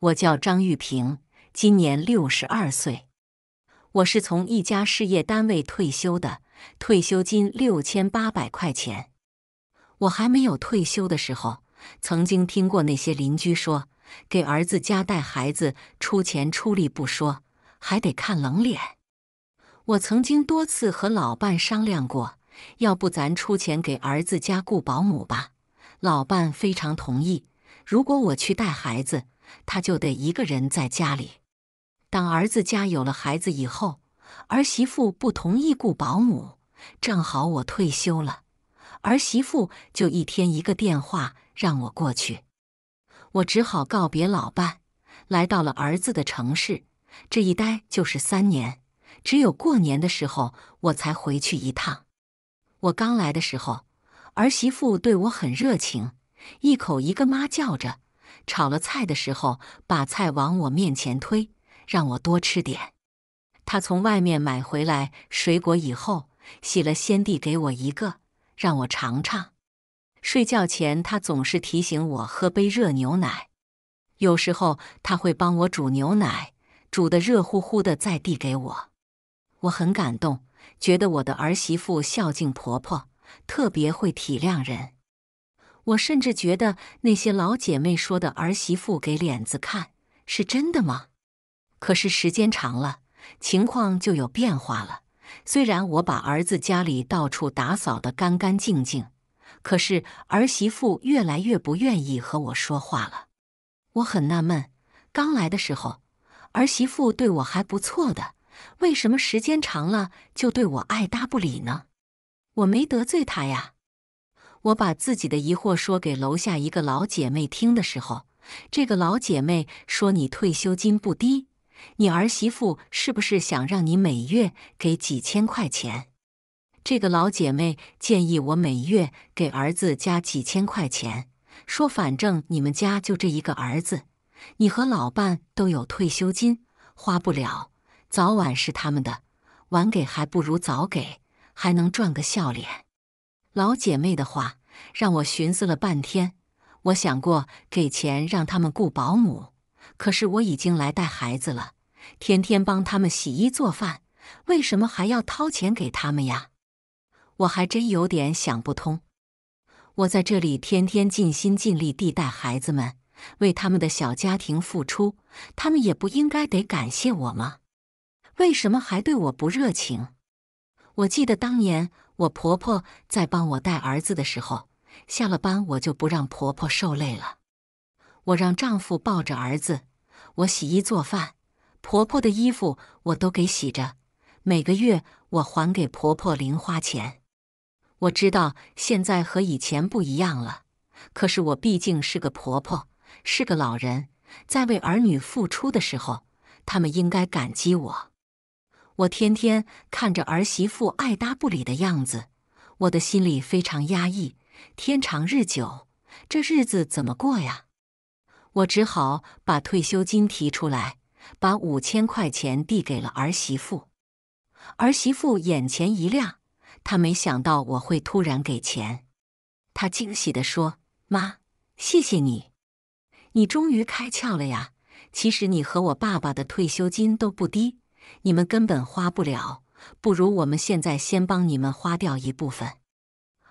我叫张玉平，今年六十二岁。我是从一家事业单位退休的，退休金六千八百块钱。我还没有退休的时候，曾经听过那些邻居说，给儿子家带孩子出钱出力不说，还得看冷脸。我曾经多次和老伴商量过，要不咱出钱给儿子家雇保姆吧？老伴非常同意。如果我去带孩子，他就得一个人在家里。当儿子家有了孩子以后，儿媳妇不同意雇保姆。正好我退休了，儿媳妇就一天一个电话让我过去。我只好告别老伴，来到了儿子的城市。这一待就是三年，只有过年的时候我才回去一趟。我刚来的时候，儿媳妇对我很热情，一口一个妈叫着。炒了菜的时候，把菜往我面前推，让我多吃点。他从外面买回来水果以后，洗了先递给我一个，让我尝尝。睡觉前，他总是提醒我喝杯热牛奶。有时候他会帮我煮牛奶，煮得热乎乎的再递给我。我很感动，觉得我的儿媳妇孝敬婆婆，特别会体谅人。我甚至觉得那些老姐妹说的儿媳妇给脸子看是真的吗？可是时间长了，情况就有变化了。虽然我把儿子家里到处打扫的干干净净，可是儿媳妇越来越不愿意和我说话了。我很纳闷，刚来的时候儿媳妇对我还不错的，为什么时间长了就对我爱搭不理呢？我没得罪她呀。我把自己的疑惑说给楼下一个老姐妹听的时候，这个老姐妹说：“你退休金不低，你儿媳妇是不是想让你每月给几千块钱？”这个老姐妹建议我每月给儿子加几千块钱，说：“反正你们家就这一个儿子，你和老伴都有退休金，花不了，早晚是他们的，晚给还不如早给，还能赚个笑脸。”老姐妹的话让我寻思了半天。我想过给钱让他们雇保姆，可是我已经来带孩子了，天天帮他们洗衣做饭，为什么还要掏钱给他们呀？我还真有点想不通。我在这里天天尽心尽力地带孩子们，为他们的小家庭付出，他们也不应该得感谢我吗？为什么还对我不热情？我记得当年我婆婆在帮我带儿子的时候，下了班我就不让婆婆受累了。我让丈夫抱着儿子，我洗衣做饭，婆婆的衣服我都给洗着。每个月我还给婆婆零花钱。我知道现在和以前不一样了，可是我毕竟是个婆婆，是个老人，在为儿女付出的时候，他们应该感激我。我天天看着儿媳妇爱搭不理的样子，我的心里非常压抑。天长日久，这日子怎么过呀？我只好把退休金提出来，把五千块钱递给了儿媳妇。儿媳妇眼前一亮，她没想到我会突然给钱，她惊喜地说：“妈，谢谢你，你终于开窍了呀！其实你和我爸爸的退休金都不低。”你们根本花不了，不如我们现在先帮你们花掉一部分。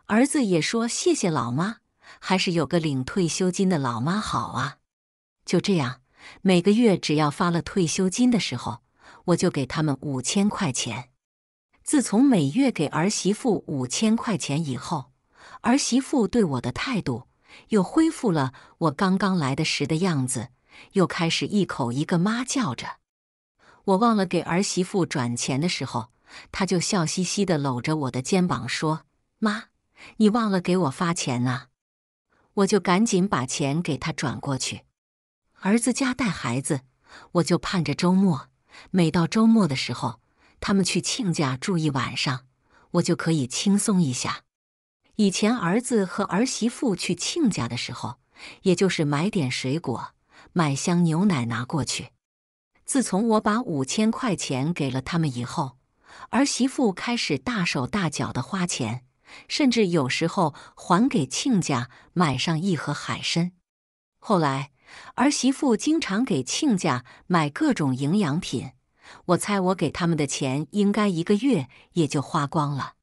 儿子也说谢谢老妈，还是有个领退休金的老妈好啊。就这样，每个月只要发了退休金的时候，我就给他们五千块钱。自从每月给儿媳妇五千块钱以后，儿媳妇对我的态度又恢复了我刚刚来的时的样子，又开始一口一个妈叫着。我忘了给儿媳妇转钱的时候，她就笑嘻嘻的搂着我的肩膀说：“妈，你忘了给我发钱啊？”我就赶紧把钱给她转过去。儿子家带孩子，我就盼着周末。每到周末的时候，他们去亲家住一晚上，我就可以轻松一下。以前儿子和儿媳妇去亲家的时候，也就是买点水果，买箱牛奶拿过去。自从我把五千块钱给了他们以后，儿媳妇开始大手大脚的花钱，甚至有时候还给亲家买上一盒海参。后来儿媳妇经常给亲家买各种营养品，我猜我给他们的钱应该一个月也就花光了。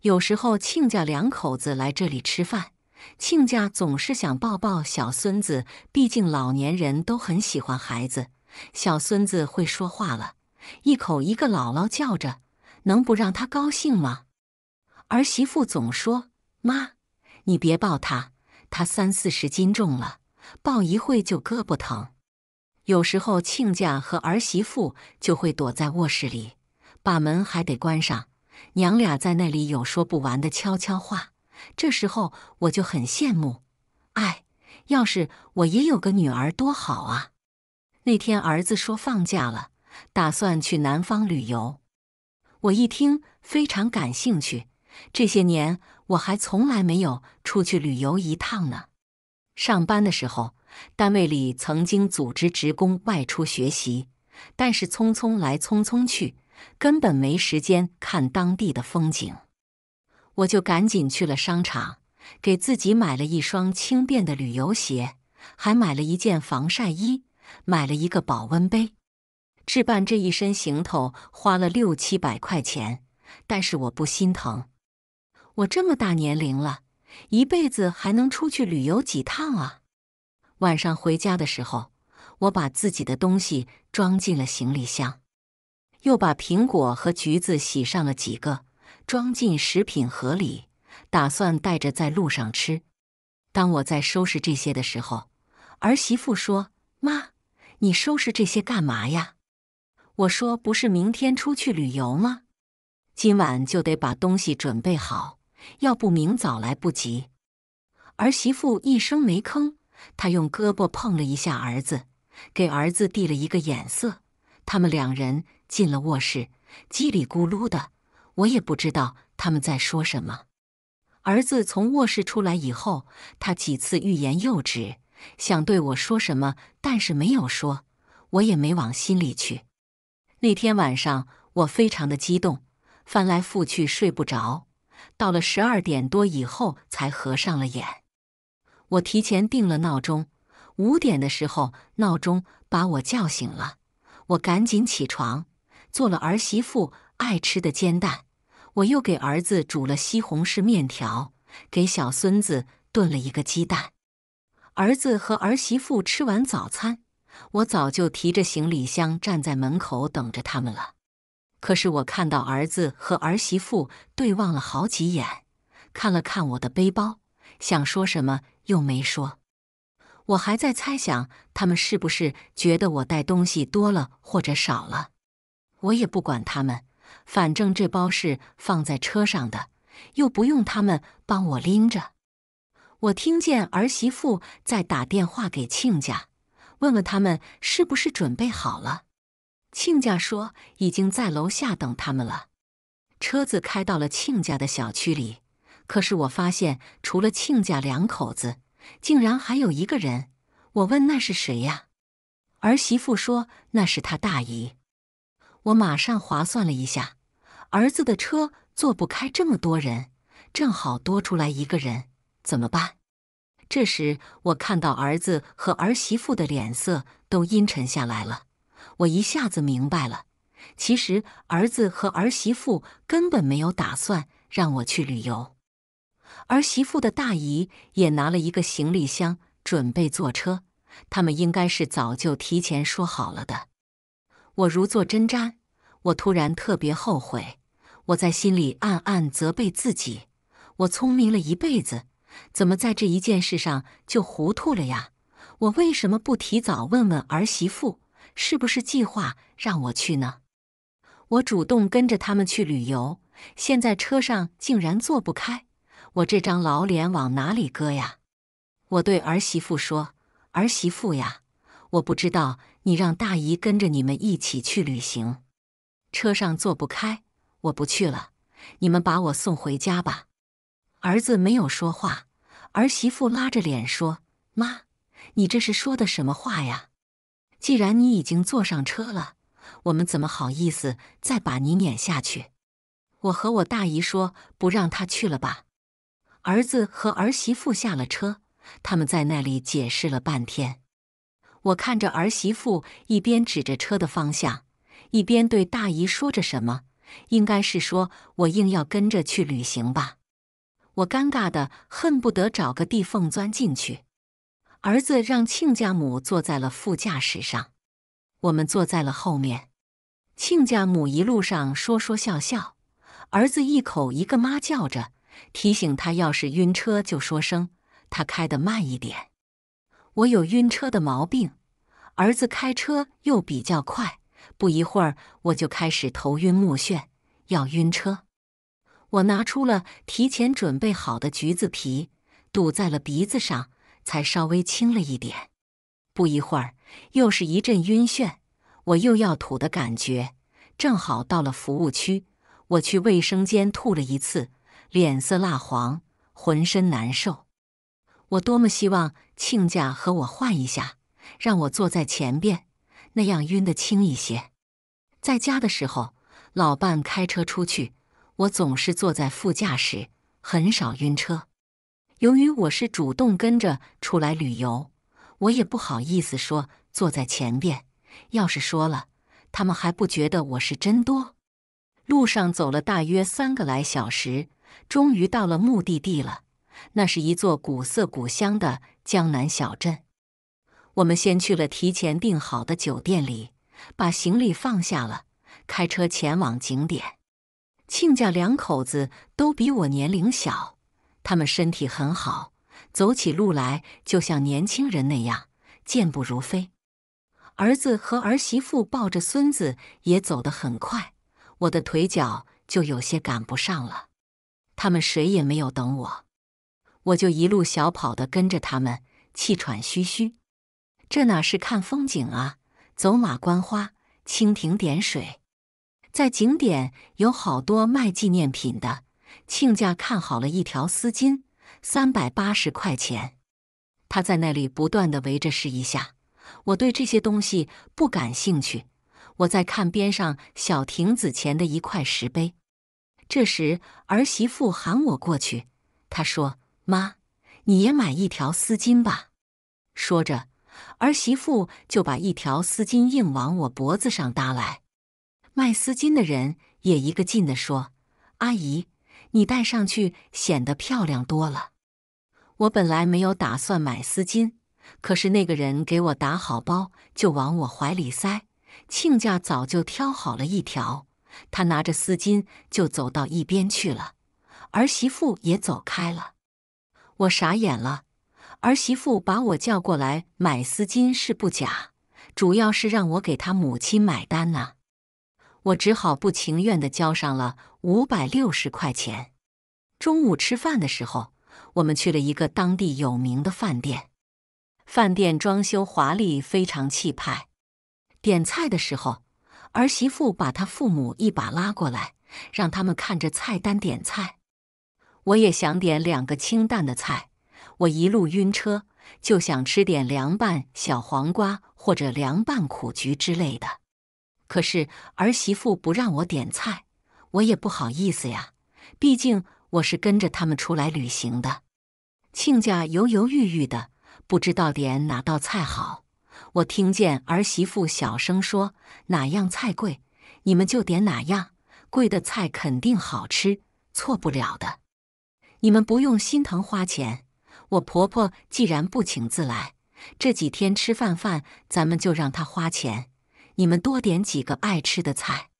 有时候亲家两口子来这里吃饭，亲家总是想抱抱小孙子，毕竟老年人都很喜欢孩子。小孙子会说话了，一口一个姥姥叫着，能不让他高兴吗？儿媳妇总说：“妈，你别抱他，他三四十斤重了，抱一会就胳膊疼。”有时候，亲家和儿媳妇就会躲在卧室里，把门还得关上，娘俩在那里有说不完的悄悄话。这时候我就很羡慕，哎，要是我也有个女儿多好啊！那天儿子说放假了，打算去南方旅游。我一听非常感兴趣，这些年我还从来没有出去旅游一趟呢。上班的时候，单位里曾经组织职工外出学习，但是匆匆来匆匆去，根本没时间看当地的风景。我就赶紧去了商场，给自己买了一双轻便的旅游鞋，还买了一件防晒衣。买了一个保温杯，置办这一身行头花了六七百块钱，但是我不心疼。我这么大年龄了，一辈子还能出去旅游几趟啊？晚上回家的时候，我把自己的东西装进了行李箱，又把苹果和橘子洗上了几个，装进食品盒里，打算带着在路上吃。当我在收拾这些的时候，儿媳妇说：“妈。”你收拾这些干嘛呀？我说不是明天出去旅游吗？今晚就得把东西准备好，要不明早来不及。儿媳妇一声没吭，她用胳膊碰了一下儿子，给儿子递了一个眼色。他们两人进了卧室，叽里咕噜的，我也不知道他们在说什么。儿子从卧室出来以后，他几次欲言又止。想对我说什么，但是没有说，我也没往心里去。那天晚上我非常的激动，翻来覆去睡不着，到了十二点多以后才合上了眼。我提前定了闹钟，五点的时候闹钟把我叫醒了，我赶紧起床，做了儿媳妇爱吃的煎蛋，我又给儿子煮了西红柿面条，给小孙子炖了一个鸡蛋。儿子和儿媳妇吃完早餐，我早就提着行李箱站在门口等着他们了。可是我看到儿子和儿媳妇对望了好几眼，看了看我的背包，想说什么又没说。我还在猜想，他们是不是觉得我带东西多了或者少了？我也不管他们，反正这包是放在车上的，又不用他们帮我拎着。我听见儿媳妇在打电话给亲家，问问他们是不是准备好了。亲家说已经在楼下等他们了。车子开到了亲家的小区里，可是我发现除了亲家两口子，竟然还有一个人。我问那是谁呀？儿媳妇说那是他大姨。我马上划算了一下，儿子的车坐不开这么多人，正好多出来一个人。怎么办？这时我看到儿子和儿媳妇的脸色都阴沉下来了，我一下子明白了。其实儿子和儿媳妇根本没有打算让我去旅游。儿媳妇的大姨也拿了一个行李箱，准备坐车。他们应该是早就提前说好了的。我如坐针毡，我突然特别后悔。我在心里暗暗责备自己，我聪明了一辈子。怎么在这一件事上就糊涂了呀？我为什么不提早问问儿媳妇，是不是计划让我去呢？我主动跟着他们去旅游，现在车上竟然坐不开，我这张老脸往哪里搁呀？我对儿媳妇说：“儿媳妇呀，我不知道你让大姨跟着你们一起去旅行，车上坐不开，我不去了，你们把我送回家吧。”儿子没有说话，儿媳妇拉着脸说：“妈，你这是说的什么话呀？既然你已经坐上车了，我们怎么好意思再把你撵下去？”我和我大姨说：“不让他去了吧。”儿子和儿媳妇下了车，他们在那里解释了半天。我看着儿媳妇一边指着车的方向，一边对大姨说着什么，应该是说我硬要跟着去旅行吧。我尴尬的恨不得找个地缝钻进去。儿子让亲家母坐在了副驾驶上，我们坐在了后面。亲家母一路上说说笑笑，儿子一口一个妈叫着，提醒他要是晕车就说声，他开得慢一点。我有晕车的毛病，儿子开车又比较快，不一会儿我就开始头晕目眩，要晕车。我拿出了提前准备好的橘子皮，堵在了鼻子上，才稍微轻了一点。不一会儿，又是一阵晕眩，我又要吐的感觉。正好到了服务区，我去卫生间吐了一次，脸色蜡黄，浑身难受。我多么希望亲家和我换一下，让我坐在前边，那样晕得轻一些。在家的时候，老伴开车出去。我总是坐在副驾驶，很少晕车。由于我是主动跟着出来旅游，我也不好意思说坐在前边。要是说了，他们还不觉得我是真多。路上走了大约三个来小时，终于到了目的地了。那是一座古色古香的江南小镇。我们先去了提前订好的酒店里，把行李放下了，开车前往景点。亲家两口子都比我年龄小，他们身体很好，走起路来就像年轻人那样健步如飞。儿子和儿媳妇抱着孙子也走得很快，我的腿脚就有些赶不上了。他们谁也没有等我，我就一路小跑的跟着他们，气喘吁吁。这哪是看风景啊，走马观花，蜻蜓点水。在景点有好多卖纪念品的，亲家看好了一条丝巾，三百八十块钱。他在那里不断的围着试一下。我对这些东西不感兴趣，我在看边上小亭子前的一块石碑。这时儿媳妇喊我过去，她说：“妈，你也买一条丝巾吧。”说着，儿媳妇就把一条丝巾硬往我脖子上搭来。卖丝巾的人也一个劲的说：“阿姨，你戴上去显得漂亮多了。”我本来没有打算买丝巾，可是那个人给我打好包就往我怀里塞。亲家早就挑好了一条，他拿着丝巾就走到一边去了，儿媳妇也走开了。我傻眼了。儿媳妇把我叫过来买丝巾是不假，主要是让我给她母亲买单呢。我只好不情愿的交上了五百六十块钱。中午吃饭的时候，我们去了一个当地有名的饭店。饭店装修华丽，非常气派。点菜的时候，儿媳妇把他父母一把拉过来，让他们看着菜单点菜。我也想点两个清淡的菜。我一路晕车，就想吃点凉拌小黄瓜或者凉拌苦菊之类的。可是儿媳妇不让我点菜，我也不好意思呀。毕竟我是跟着他们出来旅行的。亲家犹犹豫豫的，不知道点哪道菜好。我听见儿媳妇小声说：“哪样菜贵，你们就点哪样。贵的菜肯定好吃，错不了的。你们不用心疼花钱。我婆婆既然不请自来，这几天吃饭饭，咱们就让她花钱。”你们多点几个爱吃的菜。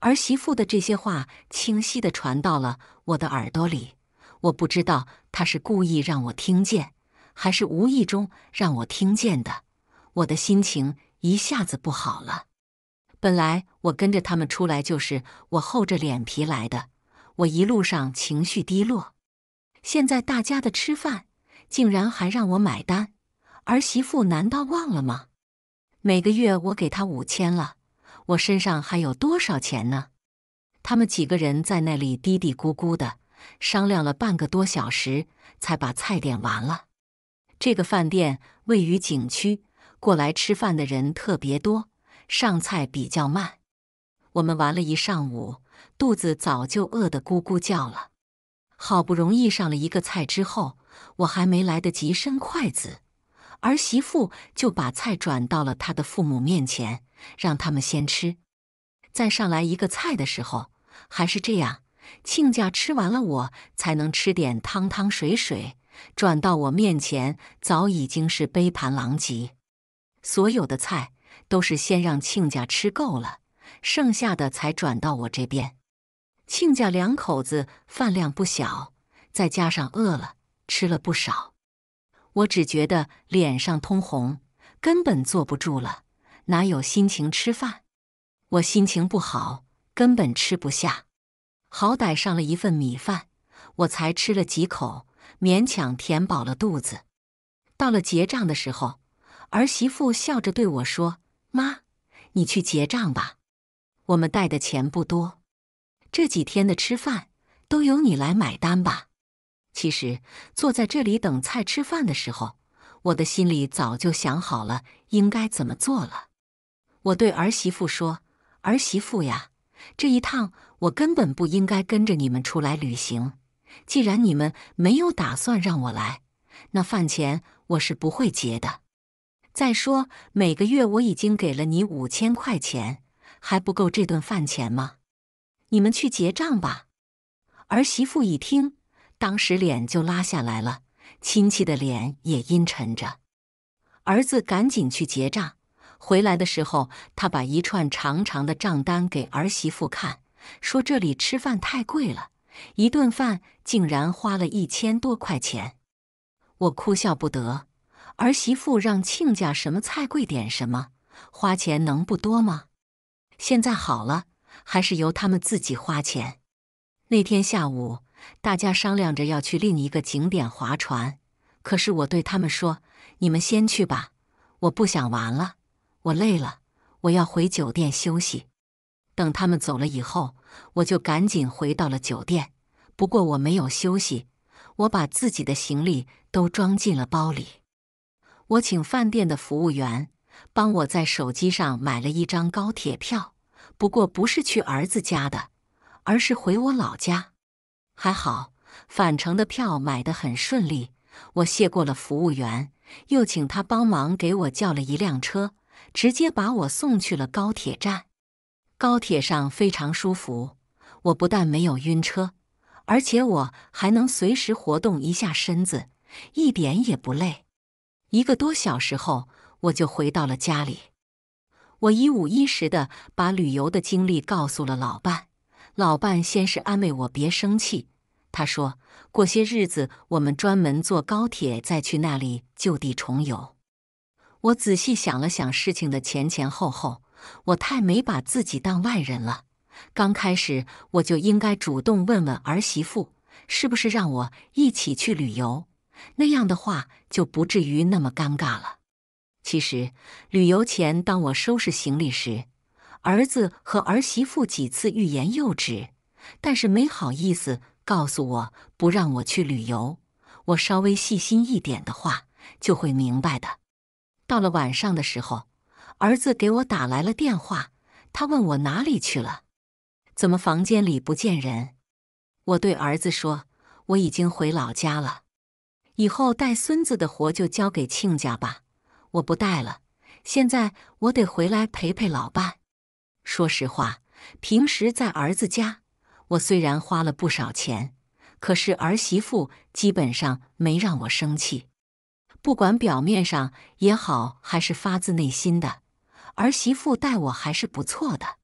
儿媳妇的这些话清晰的传到了我的耳朵里，我不知道她是故意让我听见，还是无意中让我听见的。我的心情一下子不好了。本来我跟着他们出来就是我厚着脸皮来的，我一路上情绪低落，现在大家的吃饭竟然还让我买单，儿媳妇难道忘了吗？每个月我给他五千了，我身上还有多少钱呢？他们几个人在那里嘀嘀咕咕的，商量了半个多小时，才把菜点完了。这个饭店位于景区，过来吃饭的人特别多，上菜比较慢。我们玩了一上午，肚子早就饿得咕咕叫了。好不容易上了一个菜之后，我还没来得及伸筷子。儿媳妇就把菜转到了他的父母面前，让他们先吃。再上来一个菜的时候，还是这样，亲家吃完了，我才能吃点汤汤水水。转到我面前，早已经是杯盘狼藉。所有的菜都是先让亲家吃够了，剩下的才转到我这边。亲家两口子饭量不小，再加上饿了，吃了不少。我只觉得脸上通红，根本坐不住了，哪有心情吃饭？我心情不好，根本吃不下。好歹上了一份米饭，我才吃了几口，勉强填饱了肚子。到了结账的时候，儿媳妇笑着对我说：“妈，你去结账吧，我们带的钱不多，这几天的吃饭都由你来买单吧。”其实坐在这里等菜吃饭的时候，我的心里早就想好了应该怎么做了。我对儿媳妇说：“儿媳妇呀，这一趟我根本不应该跟着你们出来旅行。既然你们没有打算让我来，那饭钱我是不会结的。再说每个月我已经给了你五千块钱，还不够这顿饭钱吗？你们去结账吧。”儿媳妇一听。当时脸就拉下来了，亲戚的脸也阴沉着。儿子赶紧去结账，回来的时候，他把一串长长的账单给儿媳妇看，说这里吃饭太贵了，一顿饭竟然花了一千多块钱。我哭笑不得，儿媳妇让亲家什么菜贵点什么，花钱能不多吗？现在好了，还是由他们自己花钱。那天下午。大家商量着要去另一个景点划船，可是我对他们说：“你们先去吧，我不想玩了，我累了，我要回酒店休息。”等他们走了以后，我就赶紧回到了酒店。不过我没有休息，我把自己的行李都装进了包里。我请饭店的服务员帮我在手机上买了一张高铁票，不过不是去儿子家的，而是回我老家。还好，返程的票买的很顺利。我谢过了服务员，又请他帮忙给我叫了一辆车，直接把我送去了高铁站。高铁上非常舒服，我不但没有晕车，而且我还能随时活动一下身子，一点也不累。一个多小时后，我就回到了家里。我一五一十的把旅游的经历告诉了老伴，老伴先是安慰我别生气。他说：“过些日子，我们专门坐高铁再去那里，就地重游。”我仔细想了想事情的前前后后，我太没把自己当外人了。刚开始我就应该主动问问儿媳妇，是不是让我一起去旅游，那样的话就不至于那么尴尬了。其实，旅游前，当我收拾行李时，儿子和儿媳妇几次欲言又止，但是没好意思。告诉我不让我去旅游，我稍微细心一点的话就会明白的。到了晚上的时候，儿子给我打来了电话，他问我哪里去了，怎么房间里不见人？我对儿子说：“我已经回老家了，以后带孙子的活就交给亲家吧，我不带了。现在我得回来陪陪老伴。说实话，平时在儿子家。”我虽然花了不少钱，可是儿媳妇基本上没让我生气，不管表面上也好，还是发自内心的，儿媳妇待我还是不错的。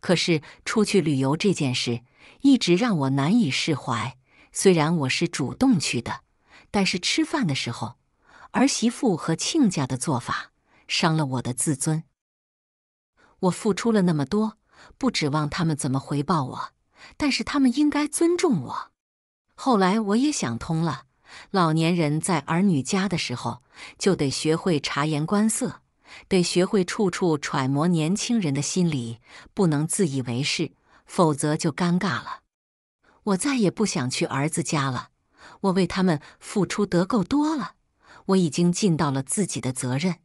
可是出去旅游这件事一直让我难以释怀。虽然我是主动去的，但是吃饭的时候，儿媳妇和亲家的做法伤了我的自尊。我付出了那么多，不指望他们怎么回报我。但是他们应该尊重我。后来我也想通了，老年人在儿女家的时候，就得学会察言观色，得学会处处揣摩年轻人的心理，不能自以为是，否则就尴尬了。我再也不想去儿子家了。我为他们付出得够多了，我已经尽到了自己的责任。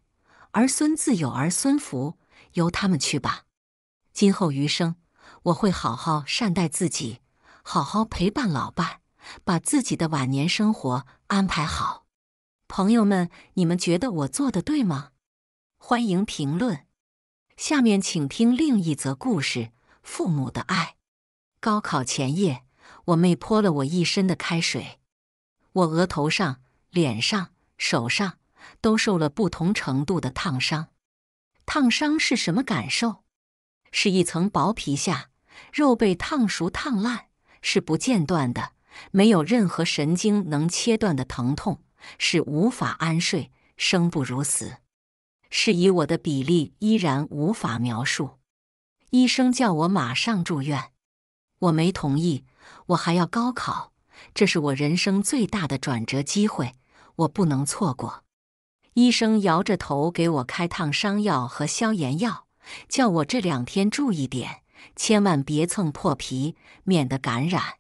儿孙自有儿孙福，由他们去吧。今后余生。我会好好善待自己，好好陪伴老伴，把自己的晚年生活安排好。朋友们，你们觉得我做的对吗？欢迎评论。下面请听另一则故事：父母的爱。高考前夜，我妹泼了我一身的开水，我额头上、脸上、手上都受了不同程度的烫伤。烫伤是什么感受？是一层薄皮下。肉被烫熟、烫烂是不间断的，没有任何神经能切断的疼痛，是无法安睡，生不如死，是以我的比例依然无法描述。医生叫我马上住院，我没同意，我还要高考，这是我人生最大的转折机会，我不能错过。医生摇着头给我开烫伤药和消炎药，叫我这两天注意点。千万别蹭破皮，免得感染。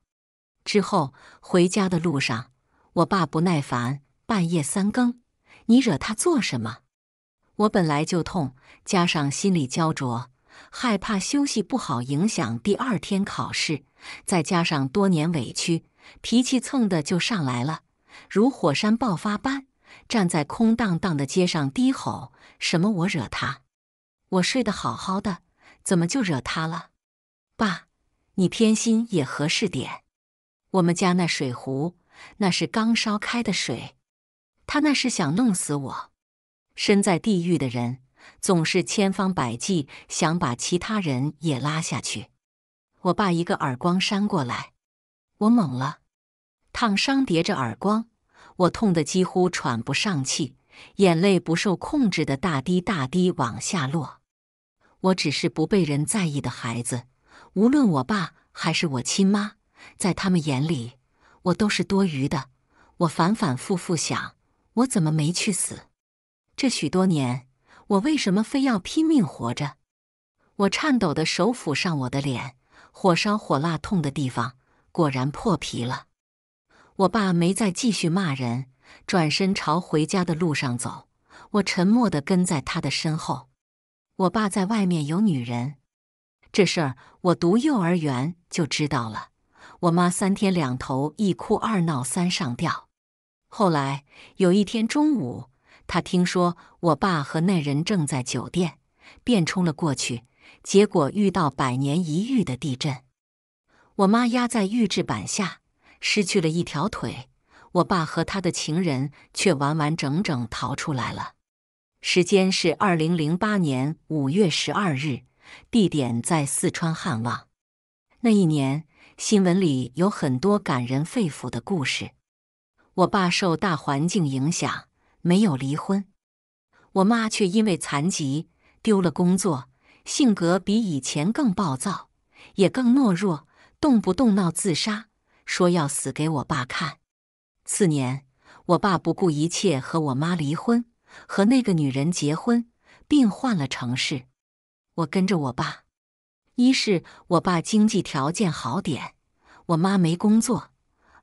之后回家的路上，我爸不耐烦，半夜三更，你惹他做什么？我本来就痛，加上心里焦灼，害怕休息不好影响第二天考试，再加上多年委屈，脾气蹭的就上来了，如火山爆发般，站在空荡荡的街上低吼：“什么？我惹他？我睡得好好的，怎么就惹他了？”爸，你偏心也合适点。我们家那水壶，那是刚烧开的水。他那是想弄死我。身在地狱的人总是千方百计想把其他人也拉下去。我爸一个耳光扇过来，我懵了。烫伤叠着耳光，我痛得几乎喘不上气，眼泪不受控制的大滴大滴往下落。我只是不被人在意的孩子。无论我爸还是我亲妈，在他们眼里，我都是多余的。我反反复复想，我怎么没去死？这许多年，我为什么非要拼命活着？我颤抖的手抚上我的脸，火烧火辣痛的地方果然破皮了。我爸没再继续骂人，转身朝回家的路上走。我沉默的跟在他的身后。我爸在外面有女人。这事儿我读幼儿园就知道了。我妈三天两头一哭二闹三上吊。后来有一天中午，她听说我爸和那人正在酒店，便冲了过去，结果遇到百年一遇的地震。我妈压在预制板下，失去了一条腿；我爸和他的情人却完完整整逃出来了。时间是二零零八年五月十二日。地点在四川汉旺。那一年，新闻里有很多感人肺腑的故事。我爸受大环境影响，没有离婚；我妈却因为残疾丢了工作，性格比以前更暴躁，也更懦弱，动不动闹自杀，说要死给我爸看。次年，我爸不顾一切和我妈离婚，和那个女人结婚，并换了城市。我跟着我爸，一是我爸经济条件好点，我妈没工作；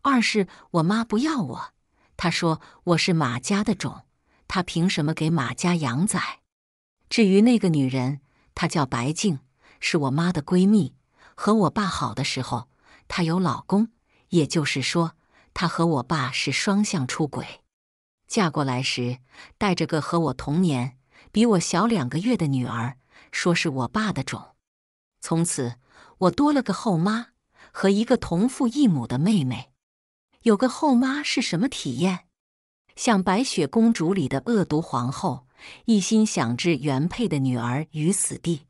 二是我妈不要我，她说我是马家的种，她凭什么给马家养仔？至于那个女人，她叫白静，是我妈的闺蜜。和我爸好的时候，她有老公，也就是说，她和我爸是双向出轨。嫁过来时带着个和我同年、比我小两个月的女儿。说是我爸的种，从此我多了个后妈和一个同父异母的妹妹。有个后妈是什么体验？像白雪公主里的恶毒皇后，一心想置原配的女儿于死地；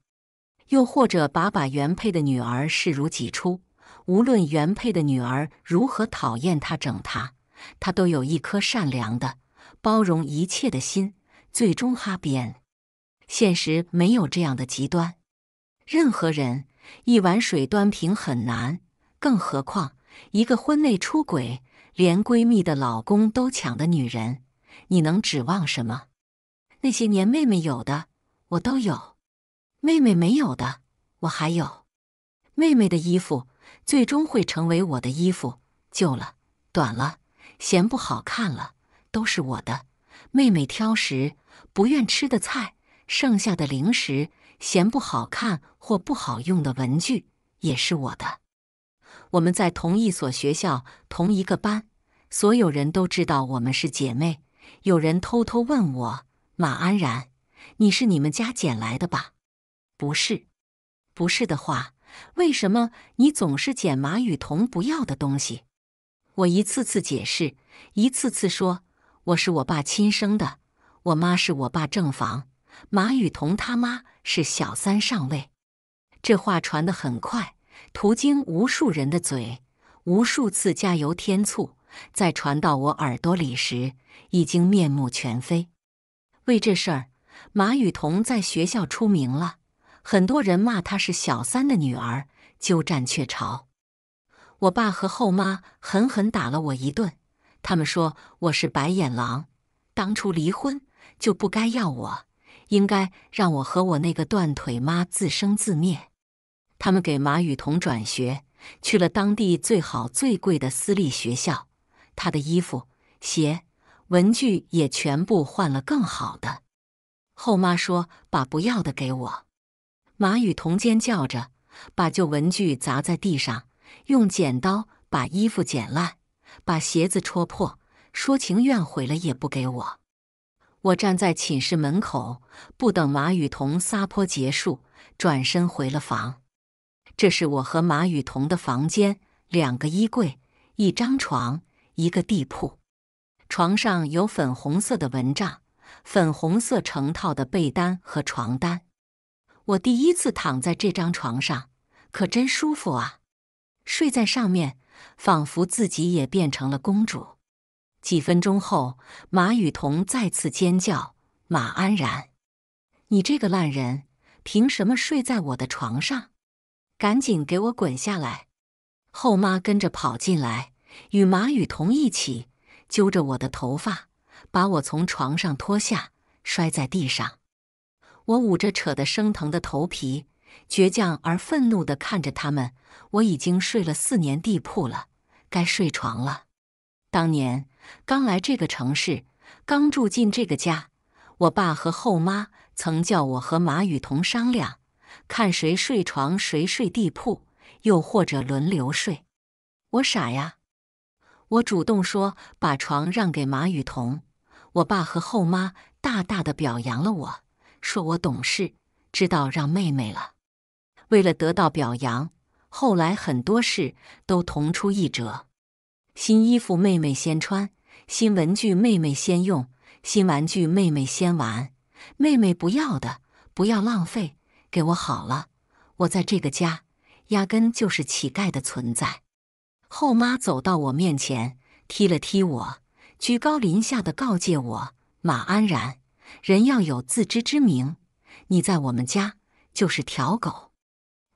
又或者把把原配的女儿视如己出，无论原配的女儿如何讨厌她整她，她都有一颗善良的、包容一切的心，最终哈安。现实没有这样的极端，任何人一碗水端平很难，更何况一个婚内出轨、连闺蜜的老公都抢的女人，你能指望什么？那些年妹妹有的，我都有；妹妹没有的，我还有。妹妹的衣服最终会成为我的衣服，旧了、短了、嫌不好看了，都是我的。妹妹挑食，不愿吃的菜。剩下的零食、嫌不好看或不好用的文具也是我的。我们在同一所学校、同一个班，所有人都知道我们是姐妹。有人偷偷问我：“马安然，你是你们家捡来的吧？”“不是，不是的话，为什么你总是捡马雨桐不要的东西？”我一次次解释，一次次说：“我是我爸亲生的，我妈是我爸正房。”马雨桐他妈是小三上位，这话传得很快，途经无数人的嘴，无数次加油添醋，在传到我耳朵里时已经面目全非。为这事儿，马雨桐在学校出名了，很多人骂她是小三的女儿，鸠占鹊巢。我爸和后妈狠狠打了我一顿，他们说我是白眼狼，当初离婚就不该要我。应该让我和我那个断腿妈自生自灭。他们给马雨桐转学去了当地最好最贵的私立学校，她的衣服、鞋、文具也全部换了更好的。后妈说：“把不要的给我。”马雨桐尖叫着，把旧文具砸在地上，用剪刀把衣服剪烂，把鞋子戳破，说情愿毁了也不给我。我站在寝室门口，不等马雨桐撒泼结束，转身回了房。这是我和马雨桐的房间，两个衣柜，一张床，一个地铺。床上有粉红色的蚊帐、粉红色成套的被单和床单。我第一次躺在这张床上，可真舒服啊！睡在上面，仿佛自己也变成了公主。几分钟后，马雨桐再次尖叫：“马安然，你这个烂人，凭什么睡在我的床上？赶紧给我滚下来！”后妈跟着跑进来，与马雨桐一起揪着我的头发，把我从床上拖下，摔在地上。我捂着扯得生疼的头皮，倔强而愤怒的看着他们。我已经睡了四年地铺了，该睡床了。当年。刚来这个城市，刚住进这个家，我爸和后妈曾叫我和马雨桐商量，看谁睡床谁睡地铺，又或者轮流睡。我傻呀，我主动说把床让给马雨桐，我爸和后妈大大的表扬了我，说我懂事，知道让妹妹了。为了得到表扬，后来很多事都同出一辙。新衣服妹妹先穿，新文具妹妹先用，新玩具妹妹先玩。妹妹不要的，不要浪费，给我好了。我在这个家，压根就是乞丐的存在。后妈走到我面前，踢了踢我，居高临下的告诫我：“马安然，人要有自知之明。你在我们家就是条狗，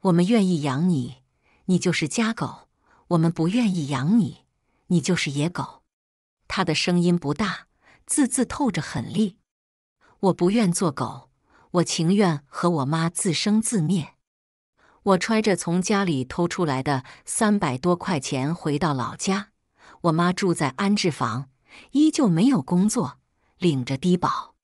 我们愿意养你，你就是家狗；我们不愿意养你。”你就是野狗，他的声音不大，字字透着狠厉。我不愿做狗，我情愿和我妈自生自灭。我揣着从家里偷出来的三百多块钱回到老家，我妈住在安置房，依旧没有工作，领着低保。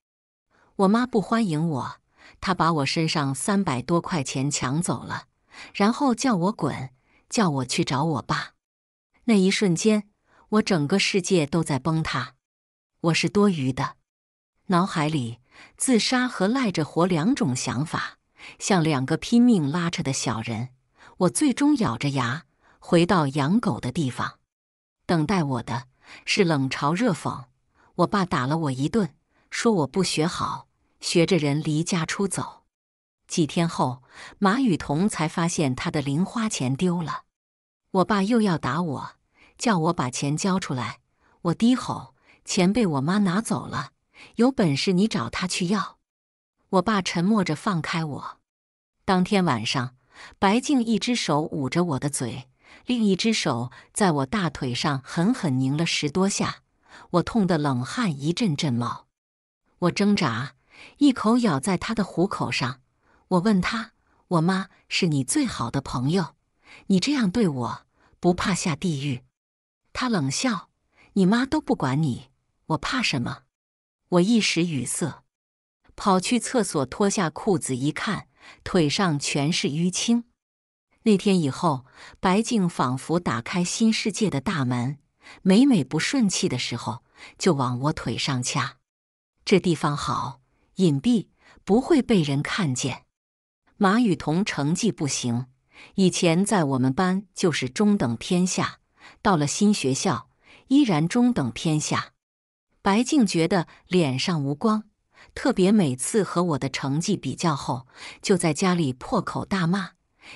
我妈不欢迎我，她把我身上三百多块钱抢走了，然后叫我滚，叫我去找我爸。那一瞬间。我整个世界都在崩塌，我是多余的。脑海里自杀和赖着活两种想法，像两个拼命拉扯的小人。我最终咬着牙回到养狗的地方，等待我的是冷嘲热讽。我爸打了我一顿，说我不学好，学着人离家出走。几天后，马雨桐才发现他的零花钱丢了，我爸又要打我。叫我把钱交出来！我低吼：“钱被我妈拿走了，有本事你找她去要！”我爸沉默着放开我。当天晚上，白静一只手捂着我的嘴，另一只手在我大腿上狠狠拧了十多下，我痛得冷汗一阵阵冒。我挣扎，一口咬在他的虎口上。我问他：“我妈是你最好的朋友，你这样对我，不怕下地狱？”他冷笑：“你妈都不管你，我怕什么？”我一时语塞，跑去厕所脱下裤子一看，腿上全是淤青。那天以后，白静仿佛打开新世界的大门，每每不顺气的时候，就往我腿上掐。这地方好隐蔽，不会被人看见。马雨桐成绩不行，以前在我们班就是中等偏下。到了新学校，依然中等偏下。白静觉得脸上无光，特别每次和我的成绩比较后，就在家里破口大骂：“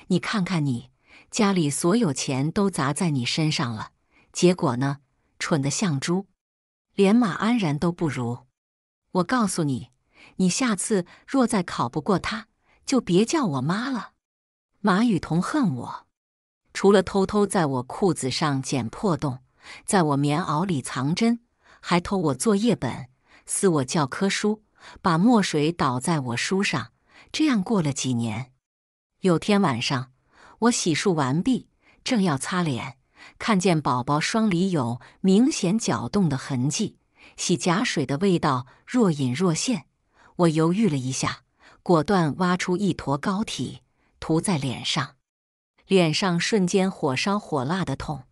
你看看你，家里所有钱都砸在你身上了，结果呢，蠢的像猪，连马安然都不如。我告诉你，你下次若再考不过他，就别叫我妈了。”马雨桐恨我。除了偷偷在我裤子上剪破洞，在我棉袄里藏针，还偷我作业本，撕我教科书，把墨水倒在我书上。这样过了几年，有天晚上，我洗漱完毕，正要擦脸，看见宝宝霜里有明显搅动的痕迹，洗甲水的味道若隐若现。我犹豫了一下，果断挖出一坨膏体，涂在脸上。脸上瞬间火烧火辣的痛。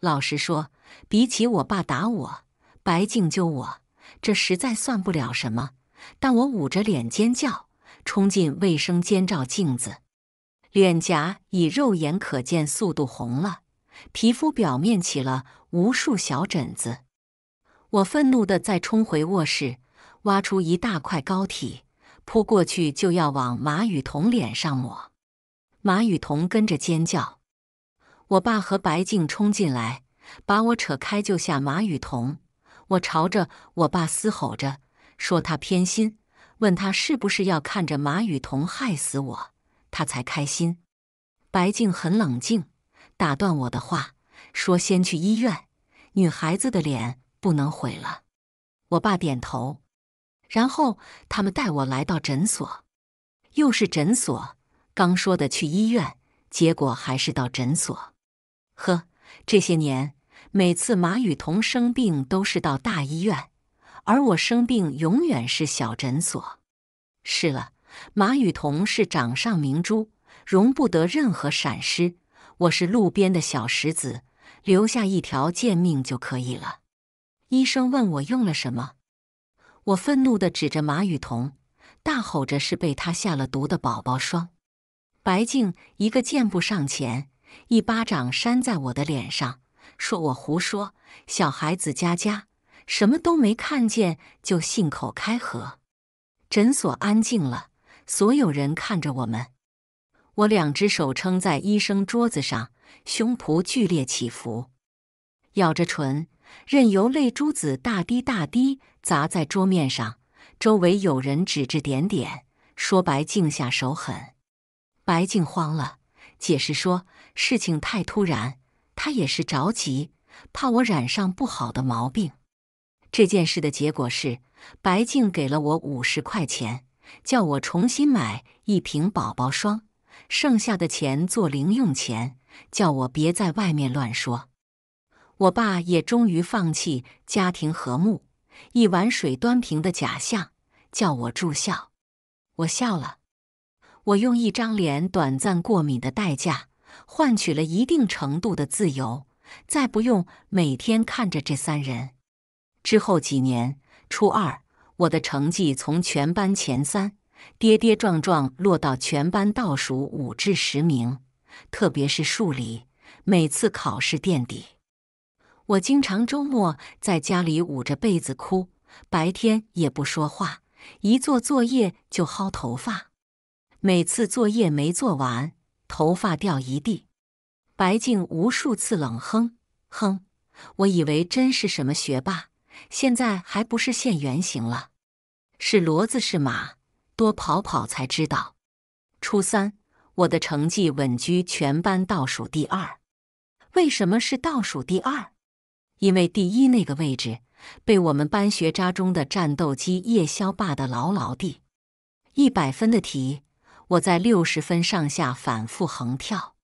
老实说，比起我爸打我，白静揪我，这实在算不了什么。但我捂着脸尖叫，冲进卫生间照镜子，脸颊以肉眼可见速度红了，皮肤表面起了无数小疹子。我愤怒的再冲回卧室，挖出一大块膏体，扑过去就要往马雨桐脸上抹。马雨桐跟着尖叫，我爸和白静冲进来，把我扯开救下马雨桐。我朝着我爸嘶吼着，说他偏心，问他是不是要看着马雨桐害死我，他才开心。白静很冷静，打断我的话，说先去医院，女孩子的脸不能毁了。我爸点头，然后他们带我来到诊所，又是诊所。刚说的去医院，结果还是到诊所。呵，这些年每次马雨桐生病都是到大医院，而我生病永远是小诊所。是了，马雨桐是掌上明珠，容不得任何闪失。我是路边的小石子，留下一条贱命就可以了。医生问我用了什么，我愤怒的指着马雨桐，大吼着是被他下了毒的宝宝霜。白静一个箭步上前，一巴掌扇在我的脸上，说我胡说，小孩子家家什么都没看见就信口开河。诊所安静了，所有人看着我们。我两只手撑在医生桌子上，胸脯剧烈起伏，咬着唇，任由泪珠子大滴大滴砸在桌面上。周围有人指指点点，说白静下手狠。白静慌了，解释说：“事情太突然，他也是着急，怕我染上不好的毛病。”这件事的结果是，白静给了我五十块钱，叫我重新买一瓶宝宝霜，剩下的钱做零用钱，叫我别在外面乱说。我爸也终于放弃家庭和睦一碗水端平的假象，叫我住校。我笑了。我用一张脸短暂过敏的代价，换取了一定程度的自由，再不用每天看着这三人。之后几年，初二，我的成绩从全班前三跌跌撞撞落到全班倒数五至十名，特别是数理，每次考试垫底。我经常周末在家里捂着被子哭，白天也不说话，一做作业就薅头发。每次作业没做完，头发掉一地。白静无数次冷哼哼：“我以为真是什么学霸，现在还不是现原形了？是骡子是马，多跑跑才知道。”初三，我的成绩稳居全班倒数第二。为什么是倒数第二？因为第一那个位置被我们班学渣中的战斗机夜宵霸得牢牢地。一百分的题。我在六十分上下反复横跳，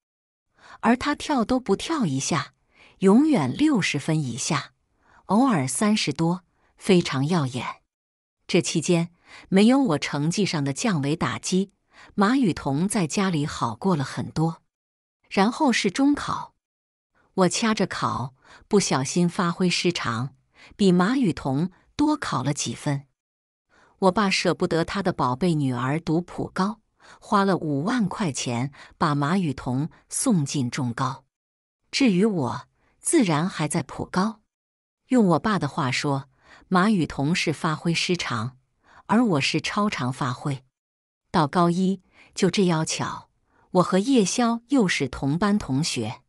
而他跳都不跳一下，永远六十分以下，偶尔三十多，非常耀眼。这期间没有我成绩上的降维打击，马雨桐在家里好过了很多。然后是中考，我掐着考，不小心发挥失常，比马雨桐多考了几分。我爸舍不得他的宝贝女儿读普高。花了五万块钱把马雨桐送进重高，至于我，自然还在普高。用我爸的话说，马雨桐是发挥失常，而我是超常发挥。到高一，就这要巧，我和叶宵又是同班同学。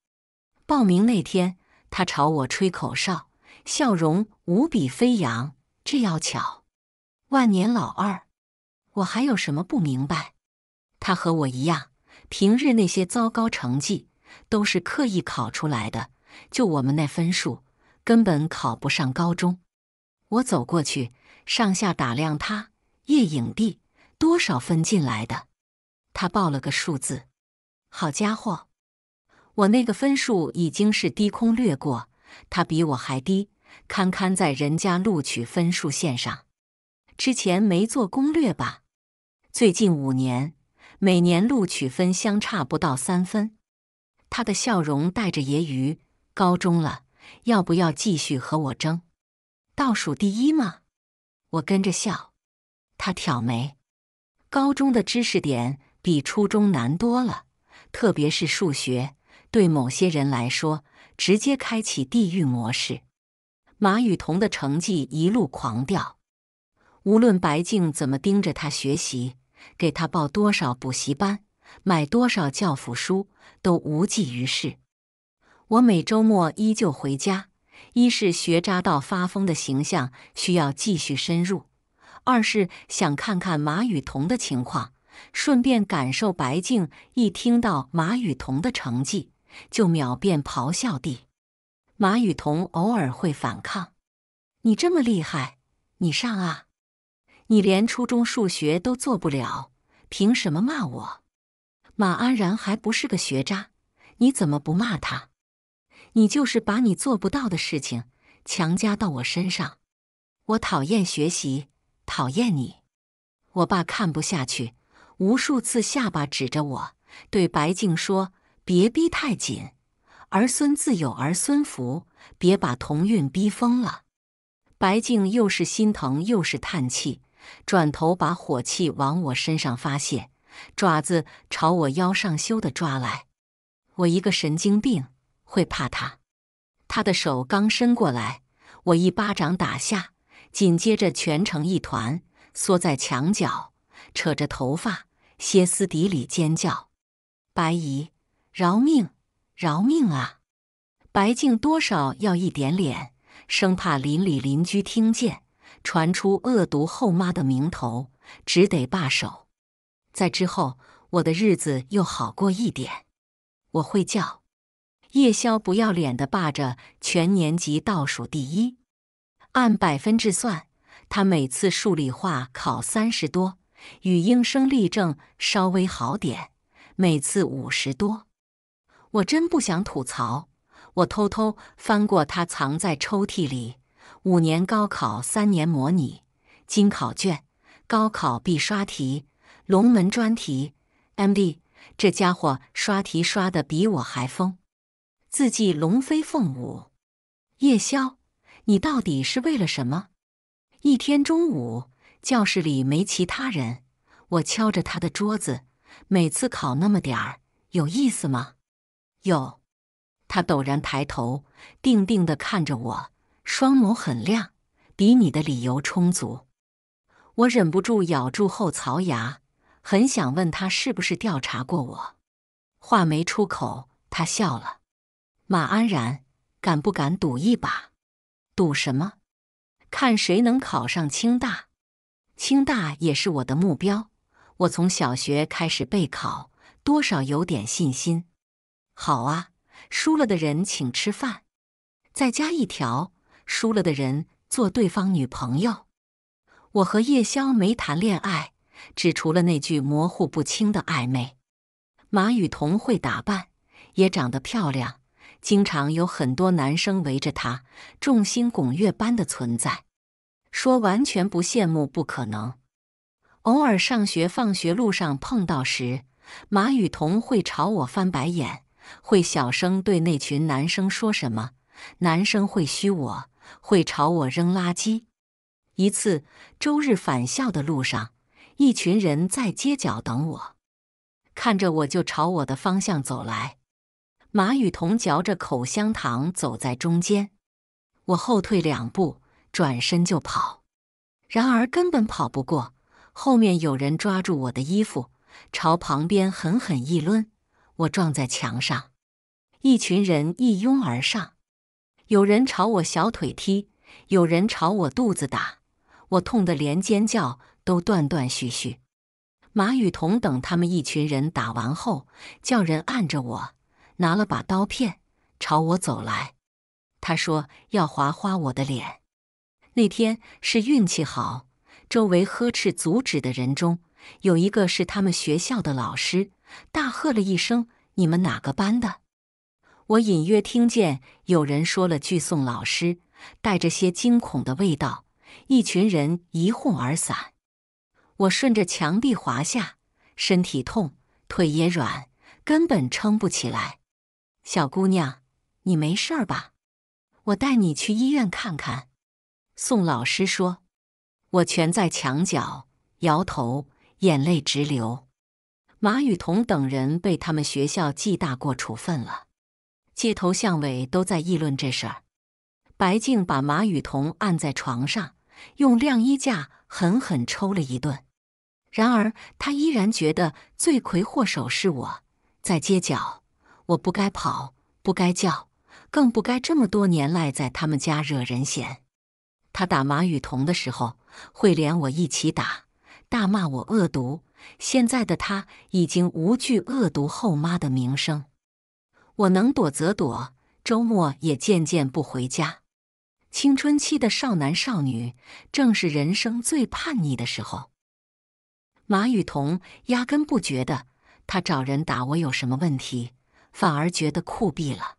报名那天，他朝我吹口哨，笑容无比飞扬。这要巧，万年老二，我还有什么不明白？他和我一样，平日那些糟糕成绩都是刻意考出来的。就我们那分数，根本考不上高中。我走过去，上下打量他。叶影帝，多少分进来的？他报了个数字。好家伙，我那个分数已经是低空掠过，他比我还低，堪堪在人家录取分数线上。之前没做攻略吧？最近五年。每年录取分相差不到三分，他的笑容带着揶揄。高中了，要不要继续和我争？倒数第一吗？我跟着笑。他挑眉。高中的知识点比初中难多了，特别是数学，对某些人来说，直接开启地狱模式。马雨桐的成绩一路狂掉，无论白静怎么盯着他学习。给他报多少补习班，买多少教辅书，都无济于事。我每周末依旧回家，一是学渣到发疯的形象需要继续深入，二是想看看马雨桐的情况，顺便感受白静一听到马雨桐的成绩就秒变咆哮帝。马雨桐偶尔会反抗：“你这么厉害，你上啊！”你连初中数学都做不了，凭什么骂我？马安然还不是个学渣，你怎么不骂他？你就是把你做不到的事情强加到我身上。我讨厌学习，讨厌你。我爸看不下去，无数次下巴指着我对白静说：“别逼太紧，儿孙自有儿孙福，别把童韵逼疯了。”白静又是心疼又是叹气。转头把火气往我身上发泄，爪子朝我腰上羞的抓来。我一个神经病会怕他？他的手刚伸过来，我一巴掌打下，紧接着蜷成一团缩在墙角，扯着头发歇斯底里尖叫：“白姨，饶命，饶命啊！”白静多少要一点脸，生怕邻里邻居听见。传出恶毒后妈的名头，只得罢手。在之后，我的日子又好过一点。我会叫夜宵不要脸的霸着全年级倒数第一。按百分制算，他每次数理化考三十多，语音生力证稍微好点，每次五十多。我真不想吐槽，我偷偷翻过他藏在抽屉里。五年高考三年模拟金考卷，高考必刷题，龙门专题，MD，这家伙刷题刷的比我还疯，字迹龙飞凤舞。夜宵，你到底是为了什么？一天中午，教室里没其他人，我敲着他的桌子，每次考那么点儿，有意思吗？有。他陡然抬头，定定地看着我。双眸很亮，比你的理由充足。我忍不住咬住后槽牙，很想问他是不是调查过我。话没出口，他笑了。马安然，敢不敢赌一把？赌什么？看谁能考上清大。清大也是我的目标。我从小学开始备考，多少有点信心。好啊，输了的人请吃饭，再加一条。输了的人做对方女朋友，我和叶宵没谈恋爱，只除了那句模糊不清的暧昧。马雨桐会打扮，也长得漂亮，经常有很多男生围着她，众星拱月般的存在。说完全不羡慕不可能。偶尔上学放学路上碰到时，马雨桐会朝我翻白眼，会小声对那群男生说什么，男生会虚我。会朝我扔垃圾。一次周日返校的路上，一群人在街角等我，看着我就朝我的方向走来。马雨桐嚼着口香糖走在中间，我后退两步，转身就跑。然而根本跑不过，后面有人抓住我的衣服，朝旁边狠狠一抡，我撞在墙上，一群人一拥而上。有人朝我小腿踢，有人朝我肚子打，我痛得连尖叫都断断续续。马雨桐等他们一群人打完后，叫人按着我，拿了把刀片朝我走来。他说要划花我的脸。那天是运气好，周围呵斥阻止的人中有一个是他们学校的老师，大喝了一声：“你们哪个班的？”我隐约听见有人说了句“宋老师”，带着些惊恐的味道。一群人一哄而散。我顺着墙壁滑下，身体痛，腿也软，根本撑不起来。小姑娘，你没事儿吧？我带你去医院看看。”宋老师说。我蜷在墙角，摇头，眼泪直流。马雨桐等人被他们学校记大过处分了。街头巷尾都在议论这事儿。白静把马雨桐按在床上，用晾衣架狠狠抽了一顿。然而，他依然觉得罪魁祸首是我。在街角，我不该跑，不该叫，更不该这么多年赖在他们家惹人嫌。他打马雨桐的时候，会连我一起打，大骂我恶毒。现在的他已经无惧恶毒后妈的名声。我能躲则躲，周末也渐渐不回家。青春期的少男少女正是人生最叛逆的时候。马雨桐压根不觉得他找人打我有什么问题，反而觉得酷毙了，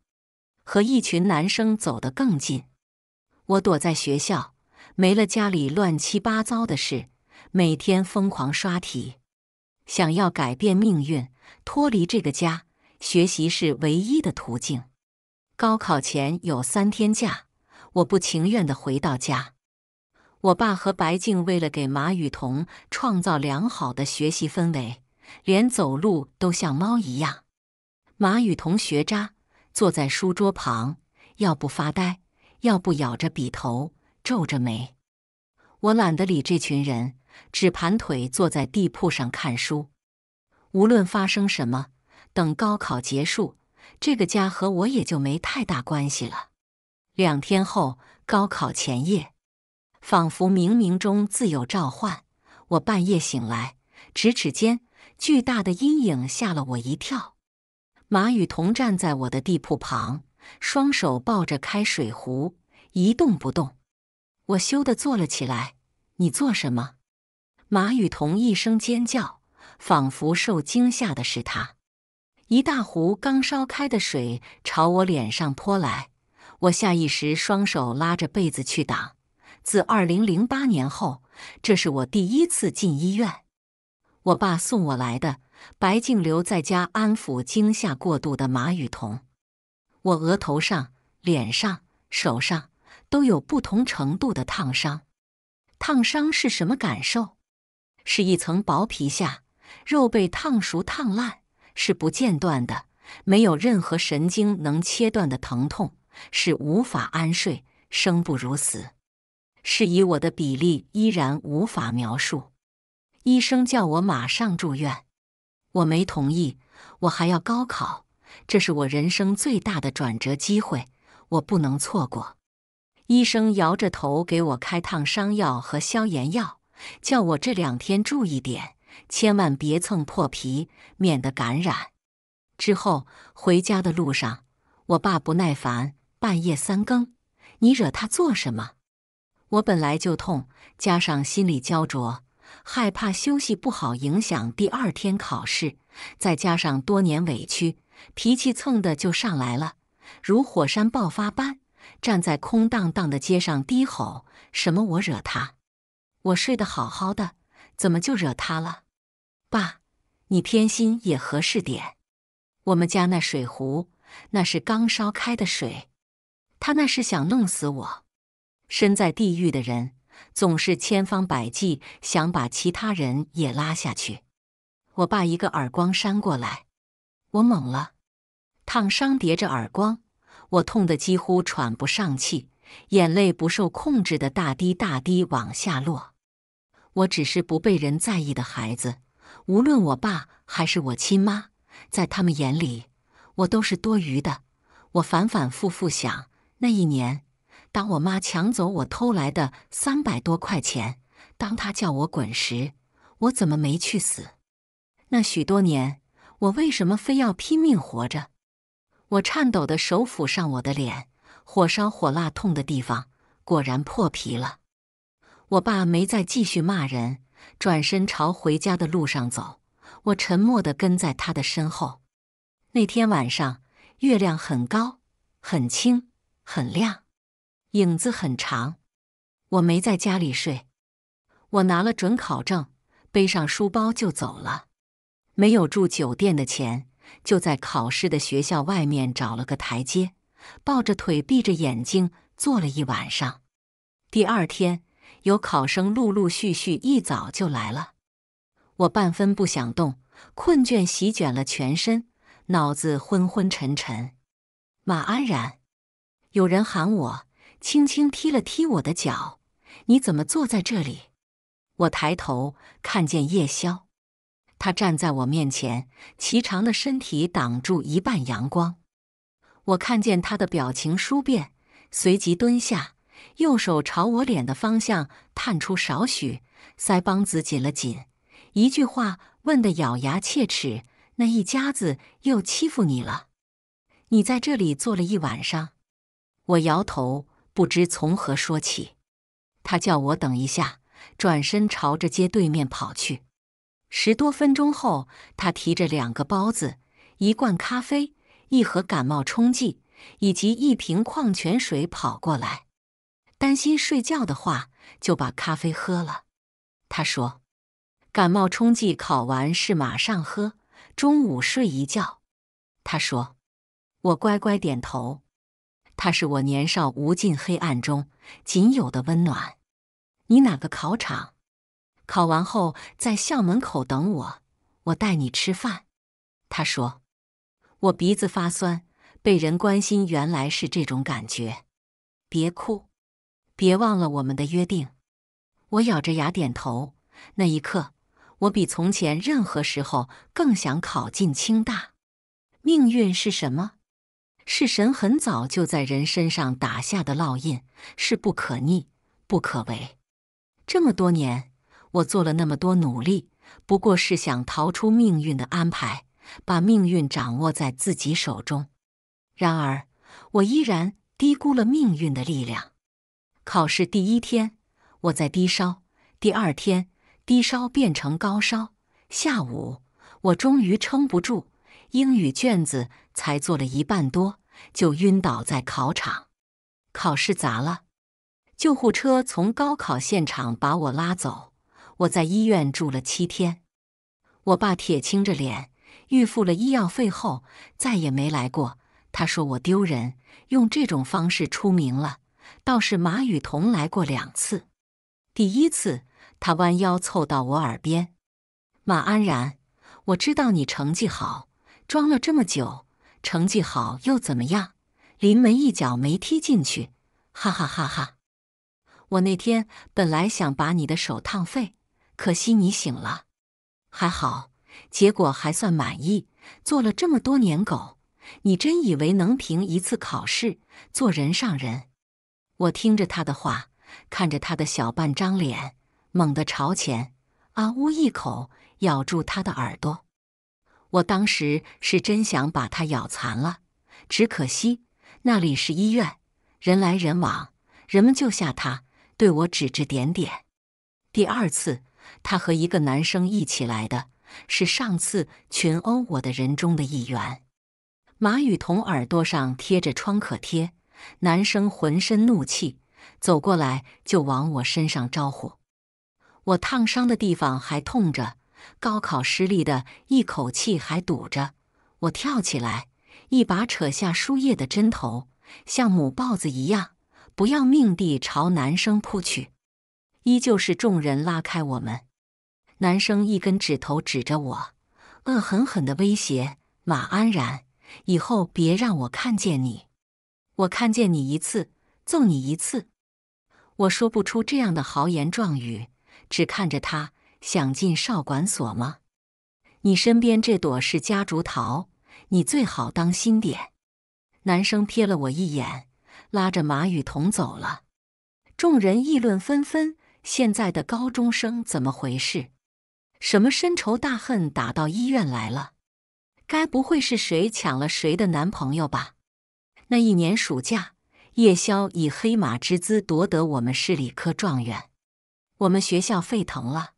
和一群男生走得更近。我躲在学校，没了家里乱七八糟的事，每天疯狂刷题，想要改变命运，脱离这个家。学习是唯一的途径。高考前有三天假，我不情愿的回到家。我爸和白静为了给马雨桐创造良好的学习氛围，连走路都像猫一样。马雨桐学渣，坐在书桌旁，要不发呆，要不咬着笔头皱着眉。我懒得理这群人，只盘腿坐在地铺上看书。无论发生什么。等高考结束，这个家和我也就没太大关系了。两天后，高考前夜，仿佛冥冥中自有召唤，我半夜醒来，咫尺间巨大的阴影吓了我一跳。马雨桐站在我的地铺旁，双手抱着开水壶，一动不动。我羞得坐了起来：“你做什么？”马雨桐一声尖叫，仿佛受惊吓的是他。一大壶刚烧开的水朝我脸上泼来，我下意识双手拉着被子去挡。自2008年后，这是我第一次进医院。我爸送我来的，白静留在家安抚惊吓过度的马雨桐。我额头上、脸上、手上都有不同程度的烫伤。烫伤是什么感受？是一层薄皮下肉被烫熟、烫烂。是不间断的，没有任何神经能切断的疼痛，是无法安睡，生不如死，是以我的比例依然无法描述。医生叫我马上住院，我没同意，我还要高考，这是我人生最大的转折机会，我不能错过。医生摇着头给我开烫伤药和消炎药，叫我这两天注意点。千万别蹭破皮，免得感染。之后回家的路上，我爸不耐烦，半夜三更，你惹他做什么？我本来就痛，加上心里焦灼，害怕休息不好影响第二天考试，再加上多年委屈，脾气蹭的就上来了，如火山爆发般，站在空荡荡的街上低吼：“什么？我惹他？我睡得好好的，怎么就惹他了？”爸，你偏心也合适点。我们家那水壶，那是刚烧开的水。他那是想弄死我。身在地狱的人，总是千方百计想把其他人也拉下去。我爸一个耳光扇过来，我懵了。烫伤叠着耳光，我痛得几乎喘不上气，眼泪不受控制的大滴大滴往下落。我只是不被人在意的孩子。无论我爸还是我亲妈，在他们眼里，我都是多余的。我反反复复想，那一年，当我妈抢走我偷来的三百多块钱，当他叫我滚时，我怎么没去死？那许多年，我为什么非要拼命活着？我颤抖的手抚上我的脸，火烧火辣痛的地方果然破皮了。我爸没再继续骂人。转身朝回家的路上走，我沉默地跟在他的身后。那天晚上，月亮很高，很清，很亮，影子很长。我没在家里睡，我拿了准考证，背上书包就走了。没有住酒店的钱，就在考试的学校外面找了个台阶，抱着腿，闭着眼睛坐了一晚上。第二天。有考生陆陆续续一早就来了，我半分不想动，困倦席卷了全身，脑子昏昏沉沉。马安然，有人喊我，轻轻踢了踢我的脚。你怎么坐在这里？我抬头看见叶宵，他站在我面前，颀长的身体挡住一半阳光。我看见他的表情殊变，随即蹲下。右手朝我脸的方向探出少许，腮帮子紧了紧，一句话问得咬牙切齿：“那一家子又欺负你了？”你在这里坐了一晚上。我摇头，不知从何说起。他叫我等一下，转身朝着街对面跑去。十多分钟后，他提着两个包子、一罐咖啡、一盒感冒冲剂以及一瓶矿泉水跑过来。担心睡觉的话，就把咖啡喝了。他说：“感冒冲剂考完是马上喝，中午睡一觉。”他说：“我乖乖点头。”他是我年少无尽黑暗中仅有的温暖。你哪个考场？考完后在校门口等我，我带你吃饭。他说：“我鼻子发酸，被人关心原来是这种感觉。”别哭。别忘了我们的约定。我咬着牙点头。那一刻，我比从前任何时候更想考进清大。命运是什么？是神很早就在人身上打下的烙印，是不可逆、不可为。这么多年，我做了那么多努力，不过是想逃出命运的安排，把命运掌握在自己手中。然而，我依然低估了命运的力量。考试第一天，我在低烧；第二天，低烧变成高烧。下午，我终于撑不住，英语卷子才做了一半多，就晕倒在考场。考试砸了，救护车从高考现场把我拉走。我在医院住了七天。我爸铁青着脸，预付了医药费后，再也没来过。他说我丢人，用这种方式出名了。倒是马雨桐来过两次，第一次他弯腰凑到我耳边：“马安然，我知道你成绩好，装了这么久，成绩好又怎么样？临门一脚没踢进去，哈哈哈哈！我那天本来想把你的手烫废，可惜你醒了，还好，结果还算满意。做了这么多年狗，你真以为能凭一次考试做人上人？”我听着他的话，看着他的小半张脸，猛地朝前，啊呜一口咬住他的耳朵。我当时是真想把他咬残了，只可惜那里是医院，人来人往，人们救下他，对我指指点点。第二次，他和一个男生一起来的，是上次群殴我的人中的一员。马雨桐耳朵上贴着创可贴。男生浑身怒气，走过来就往我身上招呼。我烫伤的地方还痛着，高考失利的一口气还堵着。我跳起来，一把扯下输液的针头，像母豹子一样不要命地朝男生扑去。依旧是众人拉开我们。男生一根指头指着我，恶狠狠地威胁：“马安然，以后别让我看见你。”我看见你一次，揍你一次。我说不出这样的豪言壮语，只看着他想进少管所吗？你身边这朵是夹竹桃，你最好当心点。男生瞥了我一眼，拉着马雨桐走了。众人议论纷纷：现在的高中生怎么回事？什么深仇大恨打到医院来了？该不会是谁抢了谁的男朋友吧？那一年暑假，叶宵以黑马之姿夺得我们市理科状元，我们学校沸腾了。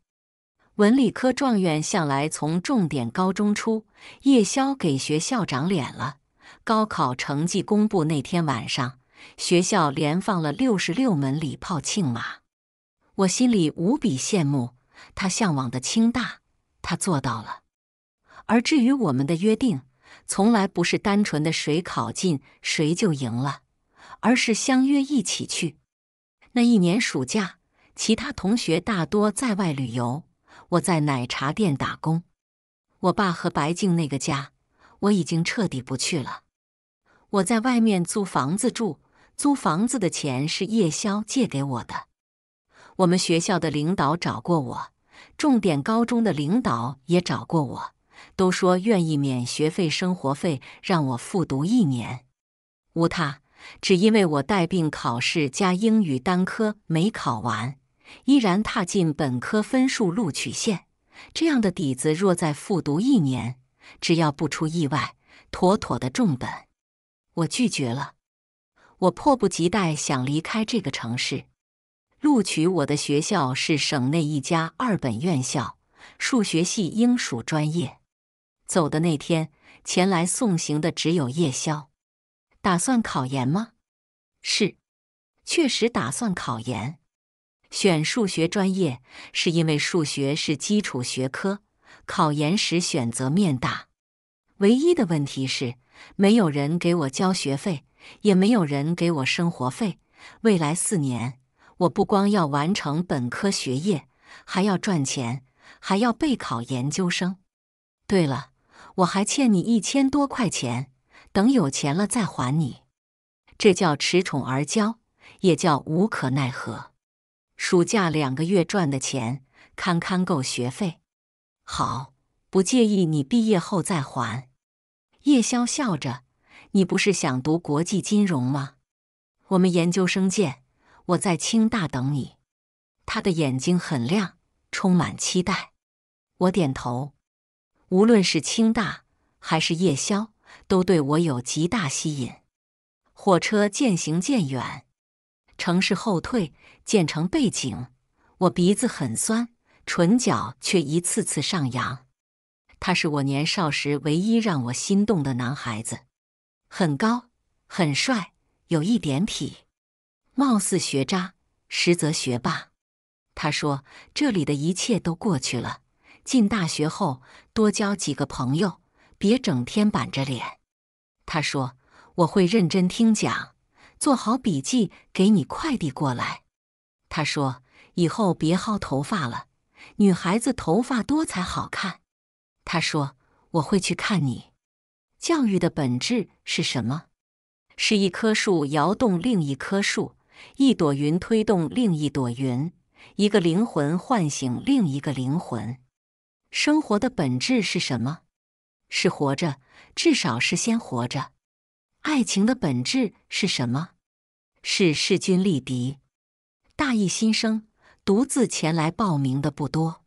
文理科状元向来从重点高中出，叶宵给学校长脸了。高考成绩公布那天晚上，学校连放了六十六门礼炮庆马。我心里无比羡慕他向往的清大，他做到了。而至于我们的约定，从来不是单纯的谁考进谁就赢了，而是相约一起去。那一年暑假，其他同学大多在外旅游，我在奶茶店打工。我爸和白静那个家，我已经彻底不去了。我在外面租房子住，租房子的钱是夜宵借给我的。我们学校的领导找过我，重点高中的领导也找过我。都说愿意免学费、生活费让我复读一年，无他，只因为我带病考试加英语单科没考完，依然踏进本科分数录取线。这样的底子若再复读一年，只要不出意外，妥妥的重本。我拒绝了，我迫不及待想离开这个城市。录取我的学校是省内一家二本院校，数学系英属专业。走的那天，前来送行的只有夜宵。打算考研吗？是，确实打算考研。选数学专业是因为数学是基础学科，考研时选择面大。唯一的问题是，没有人给我交学费，也没有人给我生活费。未来四年，我不光要完成本科学业，还要赚钱，还要备考研究生。对了。我还欠你一千多块钱，等有钱了再还你。这叫恃宠而骄，也叫无可奈何。暑假两个月赚的钱堪堪够学费。好，不介意你毕业后再还。叶宵笑着：“你不是想读国际金融吗？我们研究生见，我在清大等你。”他的眼睛很亮，充满期待。我点头。无论是清大还是夜宵，都对我有极大吸引。火车渐行渐远，城市后退，渐成背景。我鼻子很酸，唇角却一次次上扬。他是我年少时唯一让我心动的男孩子，很高，很帅，有一点痞，貌似学渣，实则学霸。他说：“这里的一切都过去了，进大学后。”多交几个朋友，别整天板着脸。他说：“我会认真听讲，做好笔记，给你快递过来。”他说：“以后别薅头发了，女孩子头发多才好看。”他说：“我会去看你。”教育的本质是什么？是一棵树摇动另一棵树，一朵云推动另一朵云，一个灵魂唤醒另一个灵魂。生活的本质是什么？是活着，至少是先活着。爱情的本质是什么？是势均力敌。大一新生独自前来报名的不多，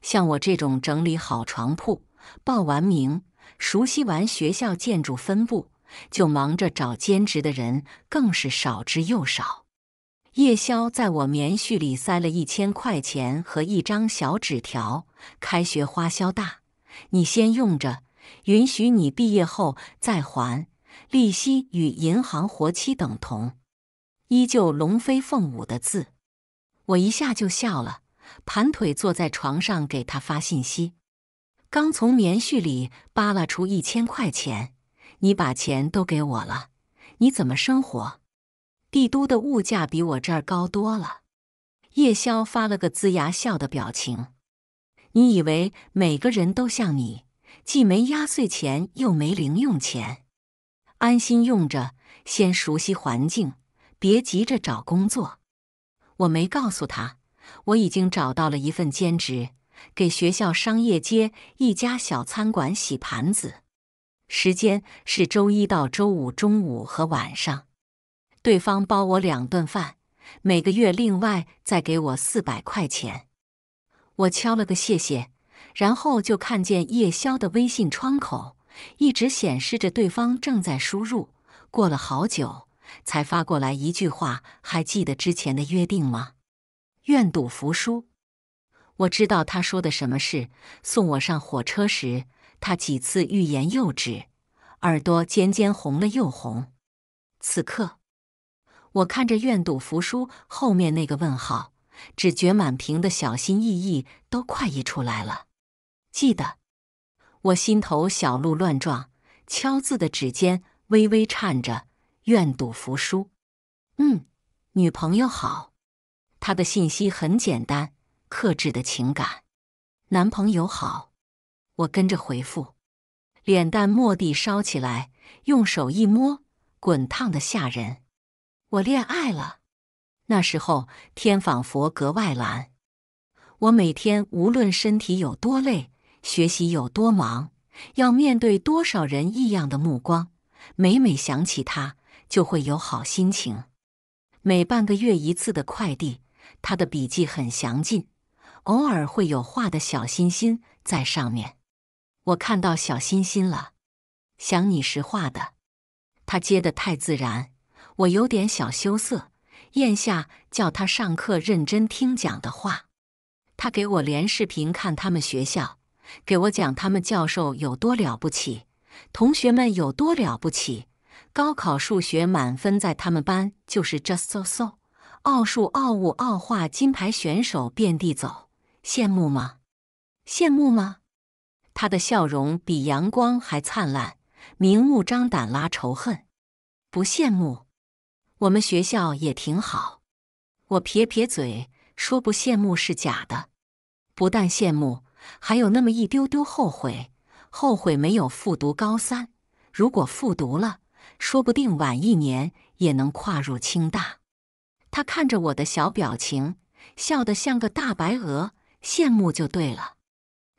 像我这种整理好床铺、报完名、熟悉完学校建筑分布，就忙着找兼职的人更是少之又少。叶宵在我棉絮里塞了一千块钱和一张小纸条：“开学花销大，你先用着，允许你毕业后再还，利息与银行活期等同。”依旧龙飞凤舞的字，我一下就笑了。盘腿坐在床上给他发信息：“刚从棉絮里扒拉出一千块钱，你把钱都给我了，你怎么生活？”帝都的物价比我这儿高多了。叶宵发了个龇牙笑的表情。你以为每个人都像你，既没压岁钱又没零用钱，安心用着，先熟悉环境，别急着找工作。我没告诉他，我已经找到了一份兼职，给学校商业街一家小餐馆洗盘子，时间是周一到周五中午和晚上。对方包我两顿饭，每个月另外再给我四百块钱。我敲了个谢谢，然后就看见夜宵的微信窗口一直显示着对方正在输入。过了好久，才发过来一句话：“还记得之前的约定吗？愿赌服输。”我知道他说的什么事。送我上火车时，他几次欲言又止，耳朵尖尖红了又红。此刻。我看着“愿赌服输”后面那个问号，只觉满屏的小心翼翼都快溢出来了。记得，我心头小鹿乱撞，敲字的指尖微微颤着。“愿赌服输。”嗯，女朋友好，她的信息很简单，克制的情感。男朋友好，我跟着回复，脸蛋蓦地烧起来，用手一摸，滚烫的吓人。我恋爱了，那时候天仿佛格外蓝。我每天无论身体有多累，学习有多忙，要面对多少人异样的目光，每每想起他，就会有好心情。每半个月一次的快递，他的笔记很详尽，偶尔会有画的小心心在上面。我看到小心心了，想你时画的，他接的太自然。我有点小羞涩，咽下叫他上课认真听讲的话。他给我连视频看他们学校，给我讲他们教授有多了不起，同学们有多了不起。高考数学满分在他们班就是 just so so，奥数、奥物、奥化金牌选手遍地走，羡慕吗？羡慕吗？他的笑容比阳光还灿烂，明目张胆拉仇恨，不羡慕？我们学校也挺好，我撇撇嘴说不羡慕是假的，不但羡慕，还有那么一丢丢后悔，后悔没有复读高三。如果复读了，说不定晚一年也能跨入清大。他看着我的小表情，笑得像个大白鹅，羡慕就对了。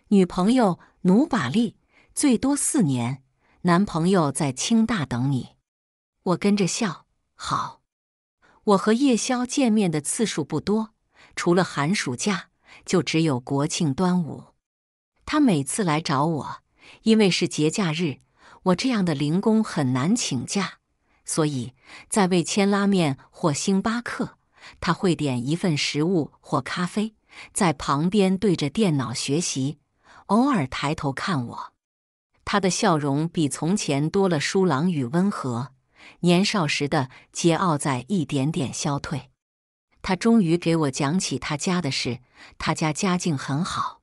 女朋友努把力，最多四年，男朋友在清大等你。我跟着笑。好，我和夜宵见面的次数不多，除了寒暑假，就只有国庆、端午。他每次来找我，因为是节假日，我这样的零工很难请假，所以在味千拉面或星巴克，他会点一份食物或咖啡，在旁边对着电脑学习，偶尔抬头看我。他的笑容比从前多了疏朗与温和。年少时的桀骜在一点点消退，他终于给我讲起他家的事。他家家境很好，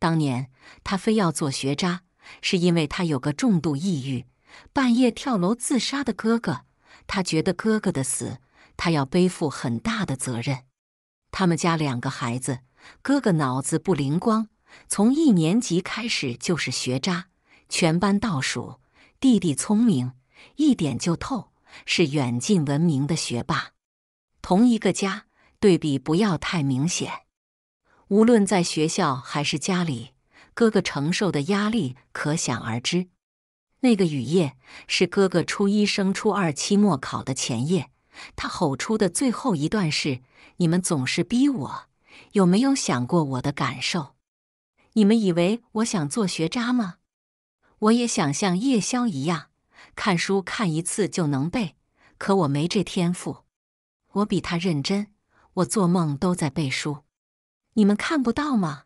当年他非要做学渣，是因为他有个重度抑郁、半夜跳楼自杀的哥哥。他觉得哥哥的死，他要背负很大的责任。他们家两个孩子，哥哥脑子不灵光，从一年级开始就是学渣，全班倒数；弟弟聪明。一点就透，是远近闻名的学霸。同一个家，对比不要太明显。无论在学校还是家里，哥哥承受的压力可想而知。那个雨夜，是哥哥初一升初二期末考的前夜，他吼出的最后一段是：“你们总是逼我，有没有想过我的感受？你们以为我想做学渣吗？我也想像夜宵一样。”看书看一次就能背，可我没这天赋。我比他认真，我做梦都在背书。你们看不到吗？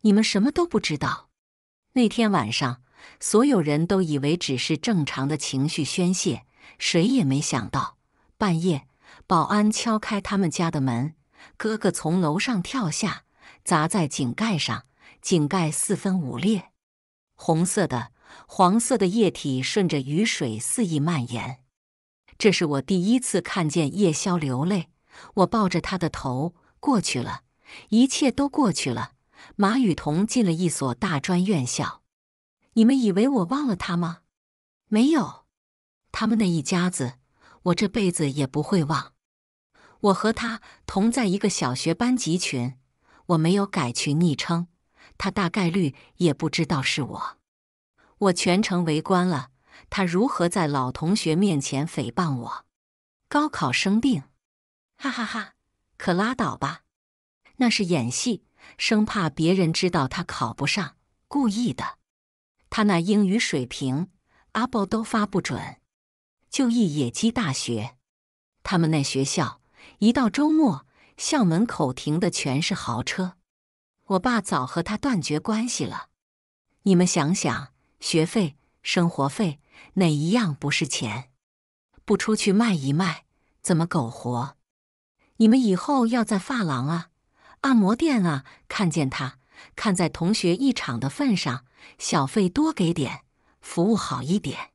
你们什么都不知道。那天晚上，所有人都以为只是正常的情绪宣泄，谁也没想到，半夜保安敲开他们家的门，哥哥从楼上跳下，砸在井盖上，井盖四分五裂，红色的。黄色的液体顺着雨水肆意蔓延。这是我第一次看见夜宵流泪。我抱着他的头，过去了，一切都过去了。马雨桐进了一所大专院校。你们以为我忘了他吗？没有，他们那一家子，我这辈子也不会忘。我和他同在一个小学班级群，我没有改群昵称，他大概率也不知道是我。我全程围观了他如何在老同学面前诽谤我，高考生病，哈哈哈！可拉倒吧，那是演戏，生怕别人知道他考不上，故意的。他那英语水平，阿波都发不准。就一野鸡大学，他们那学校，一到周末，校门口停的全是豪车。我爸早和他断绝关系了，你们想想。学费、生活费，哪一样不是钱？不出去卖一卖，怎么苟活？你们以后要在发廊啊、按摩店啊看见他，看在同学一场的份上，小费多给点，服务好一点。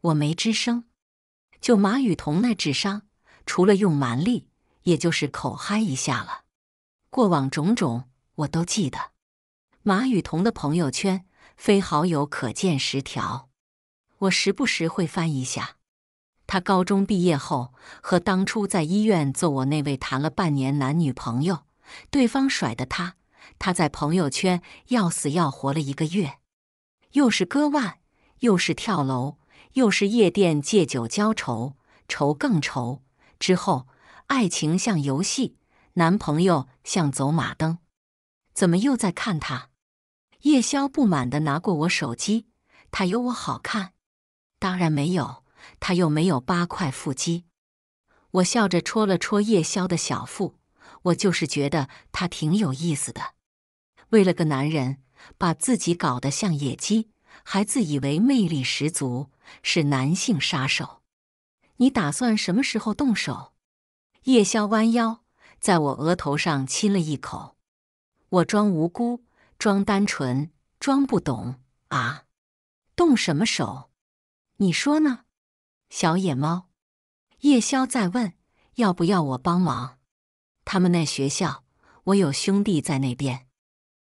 我没吱声，就马雨桐那智商，除了用蛮力，也就是口嗨一下了。过往种种，我都记得。马雨桐的朋友圈。非好友可见十条，我时不时会翻一下。他高中毕业后和当初在医院做我那位谈了半年男女朋友，对方甩的他，他在朋友圈要死要活了一个月，又是割腕，又是跳楼，又是夜店借酒浇愁，愁更愁。之后，爱情像游戏，男朋友像走马灯，怎么又在看他？叶宵不满地拿过我手机，他有我好看？当然没有，他又没有八块腹肌。我笑着戳了戳叶宵的小腹，我就是觉得他挺有意思的。为了个男人，把自己搞得像野鸡，还自以为魅力十足，是男性杀手。你打算什么时候动手？叶宵弯腰在我额头上亲了一口，我装无辜。装单纯，装不懂啊！动什么手？你说呢，小野猫？夜宵在问，要不要我帮忙？他们那学校，我有兄弟在那边。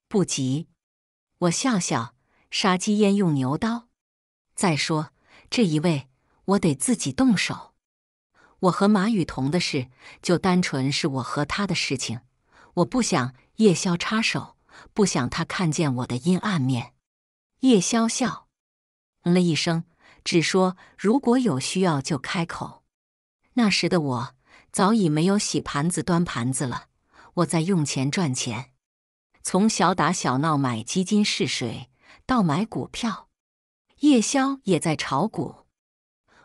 不急，我笑笑。杀鸡焉用牛刀？再说这一位，我得自己动手。我和马雨桐的事，就单纯是我和他的事情，我不想夜宵插手。不想他看见我的阴暗面，叶宵笑，嗯了一声，只说：“如果有需要就开口。”那时的我早已没有洗盘子、端盘子了，我在用钱赚钱。从小打小闹买基金试水，到买股票，叶宵也在炒股。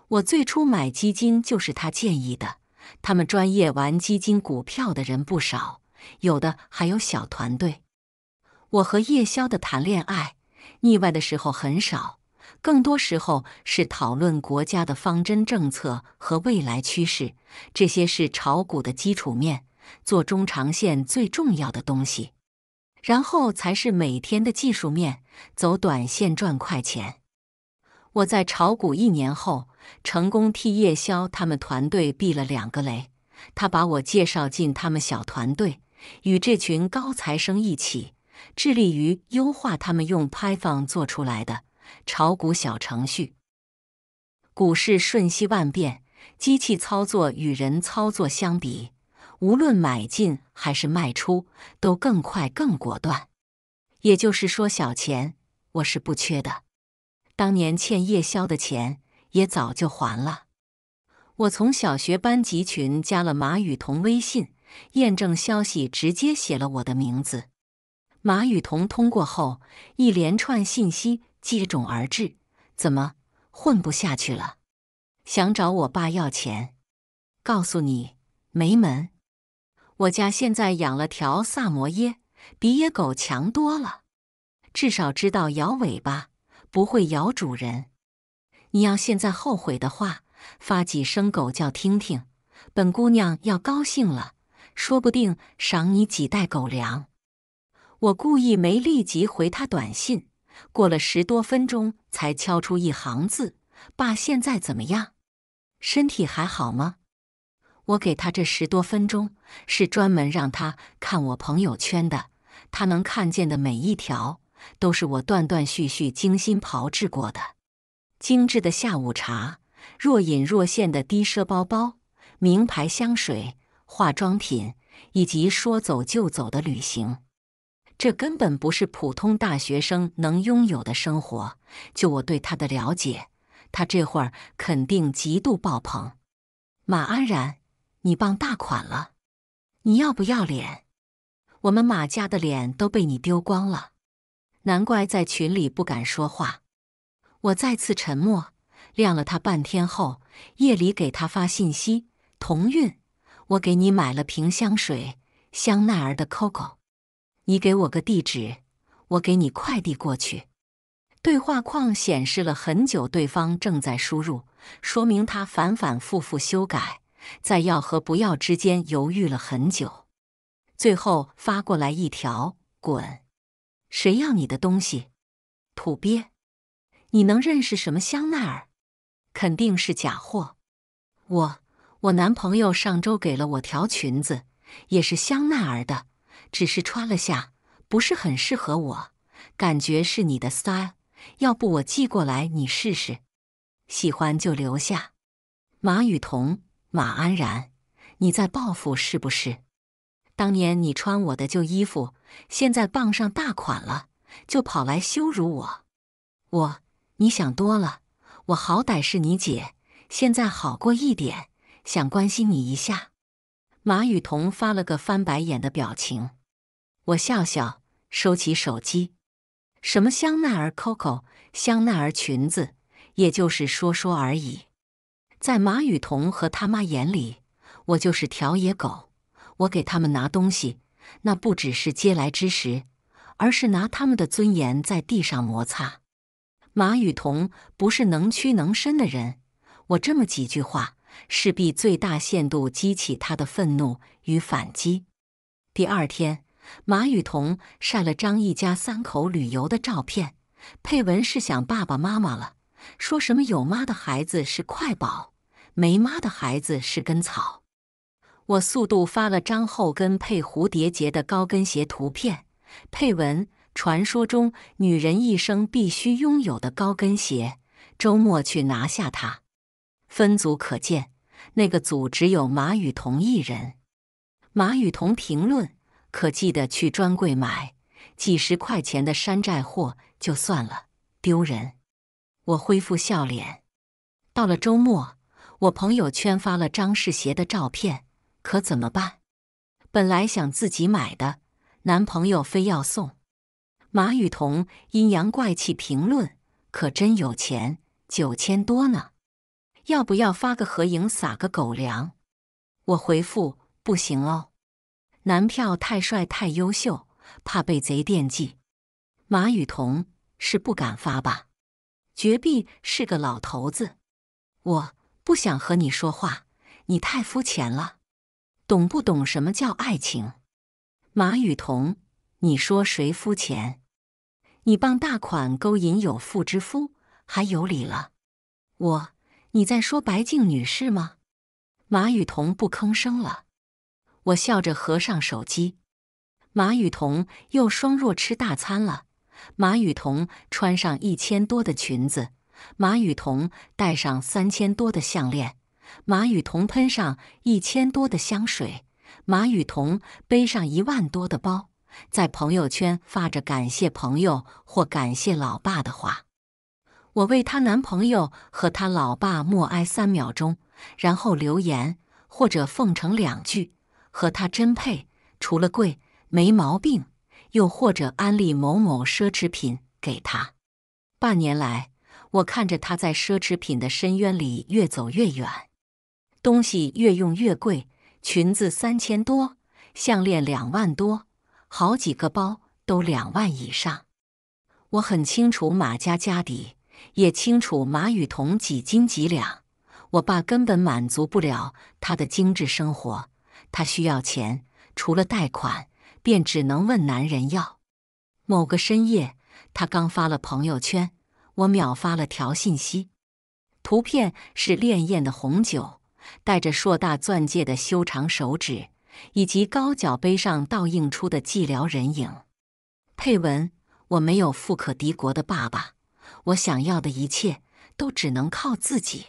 我最初买基金就是他建议的。他们专业玩基金、股票的人不少，有的还有小团队。我和夜宵的谈恋爱腻歪的时候很少，更多时候是讨论国家的方针政策和未来趋势，这些是炒股的基础面，做中长线最重要的东西。然后才是每天的技术面，走短线赚快钱。我在炒股一年后，成功替夜宵他们团队避了两个雷，他把我介绍进他们小团队，与这群高材生一起。致力于优化他们用拍放做出来的炒股小程序。股市瞬息万变，机器操作与人操作相比，无论买进还是卖出，都更快更果断。也就是说，小钱我是不缺的。当年欠夜宵的钱也早就还了。我从小学班级群加了马雨桐微信，验证消息直接写了我的名字。马雨桐通过后，一连串信息接踵而至。怎么混不下去了？想找我爸要钱？告诉你没门！我家现在养了条萨摩耶，比野狗强多了，至少知道摇尾巴，不会咬主人。你要现在后悔的话，发几声狗叫听听，本姑娘要高兴了，说不定赏你几袋狗粮。我故意没立即回他短信，过了十多分钟才敲出一行字：“爸，现在怎么样？身体还好吗？”我给他这十多分钟是专门让他看我朋友圈的，他能看见的每一条都是我断断续续精心炮制过的，精致的下午茶，若隐若现的低奢包包、名牌香水、化妆品，以及说走就走的旅行。这根本不是普通大学生能拥有的生活。就我对他的了解，他这会儿肯定极度爆棚。马安然，你傍大款了？你要不要脸？我们马家的脸都被你丢光了，难怪在群里不敢说话。我再次沉默，晾了他半天后，夜里给他发信息：同运，我给你买了瓶香水，香奈儿的 Coco。你给我个地址，我给你快递过去。对话框显示了很久，对方正在输入，说明他反反复复修改，在要和不要之间犹豫了很久。最后发过来一条：“滚，谁要你的东西？土鳖！你能认识什么香奈儿？肯定是假货。我我男朋友上周给了我条裙子，也是香奈儿的。”只是穿了下，不是很适合我，感觉是你的 style。要不我寄过来你试试，喜欢就留下。马雨桐，马安然，你在报复是不是？当年你穿我的旧衣服，现在傍上大款了，就跑来羞辱我。我，你想多了，我好歹是你姐，现在好过一点，想关心你一下。马雨桐发了个翻白眼的表情。我笑笑，收起手机。什么香奈儿、Coco、香奈儿裙子，也就是说说而已。在马雨桐和他妈眼里，我就是条野狗。我给他们拿东西，那不只是嗟来之食，而是拿他们的尊严在地上摩擦。马雨桐不是能屈能伸的人，我这么几句话势必最大限度激起他的愤怒与反击。第二天。马雨桐晒了张一家三口旅游的照片，配文是想爸爸妈妈了，说什么有妈的孩子是快宝，没妈的孩子是根草。我速度发了张后跟配蝴蝶结的高跟鞋图片，配文：传说中女人一生必须拥有的高跟鞋，周末去拿下它。分组可见，那个组只有马雨桐一人。马雨桐评论。可记得去专柜买，几十块钱的山寨货就算了，丢人。我恢复笑脸。到了周末，我朋友圈发了张世鞋的照片，可怎么办？本来想自己买的，男朋友非要送。马雨桐阴阳怪气评论：“可真有钱，九千多呢，要不要发个合影撒个狗粮？”我回复：“不行哦。”男票太帅太优秀，怕被贼惦记。马雨桐是不敢发吧？绝壁是个老头子，我不想和你说话，你太肤浅了，懂不懂什么叫爱情？马雨桐，你说谁肤浅？你帮大款勾引有妇之夫，还有理了？我，你在说白静女士吗？马雨桐不吭声了。我笑着合上手机。马雨桐又双若吃大餐了。马雨桐穿上一千多的裙子。马雨桐戴上三千多的项链。马雨桐喷上一千多的香水。马雨桐背上一万多的包，在朋友圈发着感谢朋友或感谢老爸的话。我为她男朋友和她老爸默哀三秒钟，然后留言或者奉承两句。和他真配，除了贵没毛病。又或者安利某某奢侈品给他。半年来，我看着他在奢侈品的深渊里越走越远，东西越用越贵。裙子三千多，项链两万多，好几个包都两万以上。我很清楚马家家底，也清楚马雨桐几斤几两。我爸根本满足不了他的精致生活。她需要钱，除了贷款，便只能问男人要。某个深夜，她刚发了朋友圈，我秒发了条信息。图片是潋焰的红酒，带着硕大钻戒的修长手指，以及高脚杯上倒映出的寂寥人影。配文：我没有富可敌国的爸爸，我想要的一切都只能靠自己。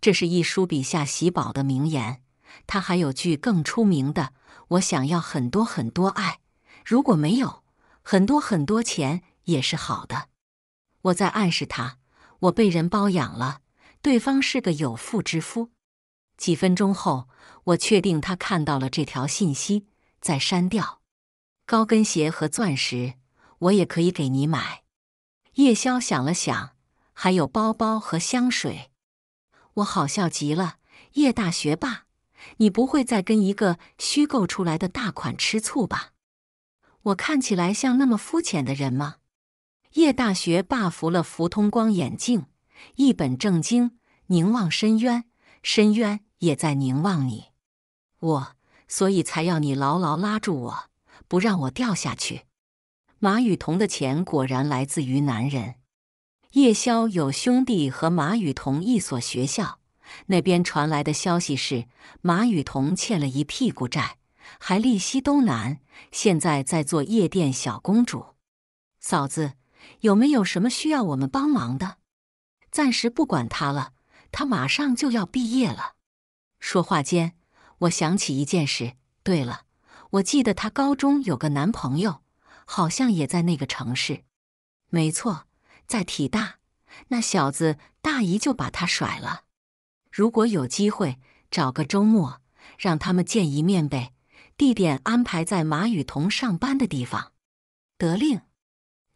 这是一书笔下喜宝的名言。他还有句更出名的：“我想要很多很多爱，如果没有很多很多钱也是好的。”我在暗示他，我被人包养了，对方是个有妇之夫。几分钟后，我确定他看到了这条信息，再删掉。高跟鞋和钻石，我也可以给你买。叶宵想了想，还有包包和香水。我好笑极了，叶大学霸。你不会再跟一个虚构出来的大款吃醋吧？我看起来像那么肤浅的人吗？叶大学霸服了福通光眼镜，一本正经凝望深渊，深渊也在凝望你，我，所以才要你牢牢拉住我，不让我掉下去。马雨桐的钱果然来自于男人。叶萧有兄弟和马雨桐一所学校。那边传来的消息是，马雨桐欠了一屁股债，还利息都难。现在在做夜店小公主。嫂子，有没有什么需要我们帮忙的？暂时不管他了，他马上就要毕业了。说话间，我想起一件事。对了，我记得他高中有个男朋友，好像也在那个城市。没错，在体大。那小子大姨就把她甩了。如果有机会，找个周末让他们见一面呗。地点安排在马雨桐上班的地方。得令。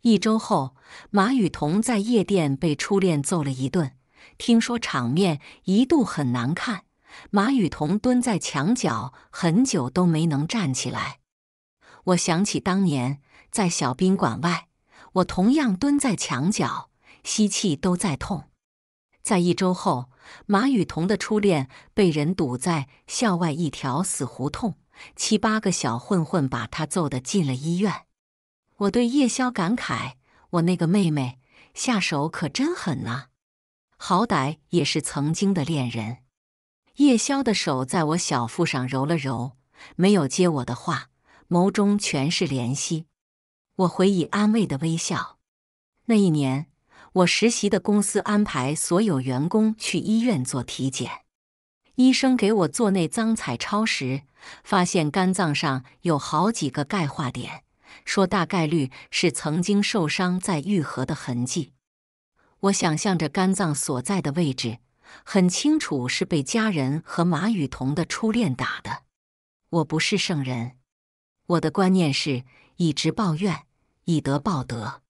一周后，马雨桐在夜店被初恋揍了一顿，听说场面一度很难看。马雨桐蹲在墙角很久都没能站起来。我想起当年在小宾馆外，我同样蹲在墙角，吸气都在痛。在一周后，马雨桐的初恋被人堵在校外一条死胡同，七八个小混混把他揍得进了医院。我对夜宵感慨：“我那个妹妹下手可真狠呐，好歹也是曾经的恋人。”夜宵的手在我小腹上揉了揉，没有接我的话，眸中全是怜惜。我回以安慰的微笑。那一年。我实习的公司安排所有员工去医院做体检，医生给我做内脏彩超时，发现肝脏上有好几个钙化点，说大概率是曾经受伤在愈合的痕迹。我想象着肝脏所在的位置，很清楚是被家人和马雨桐的初恋打的。我不是圣人，我的观念是以直报怨，以德报德。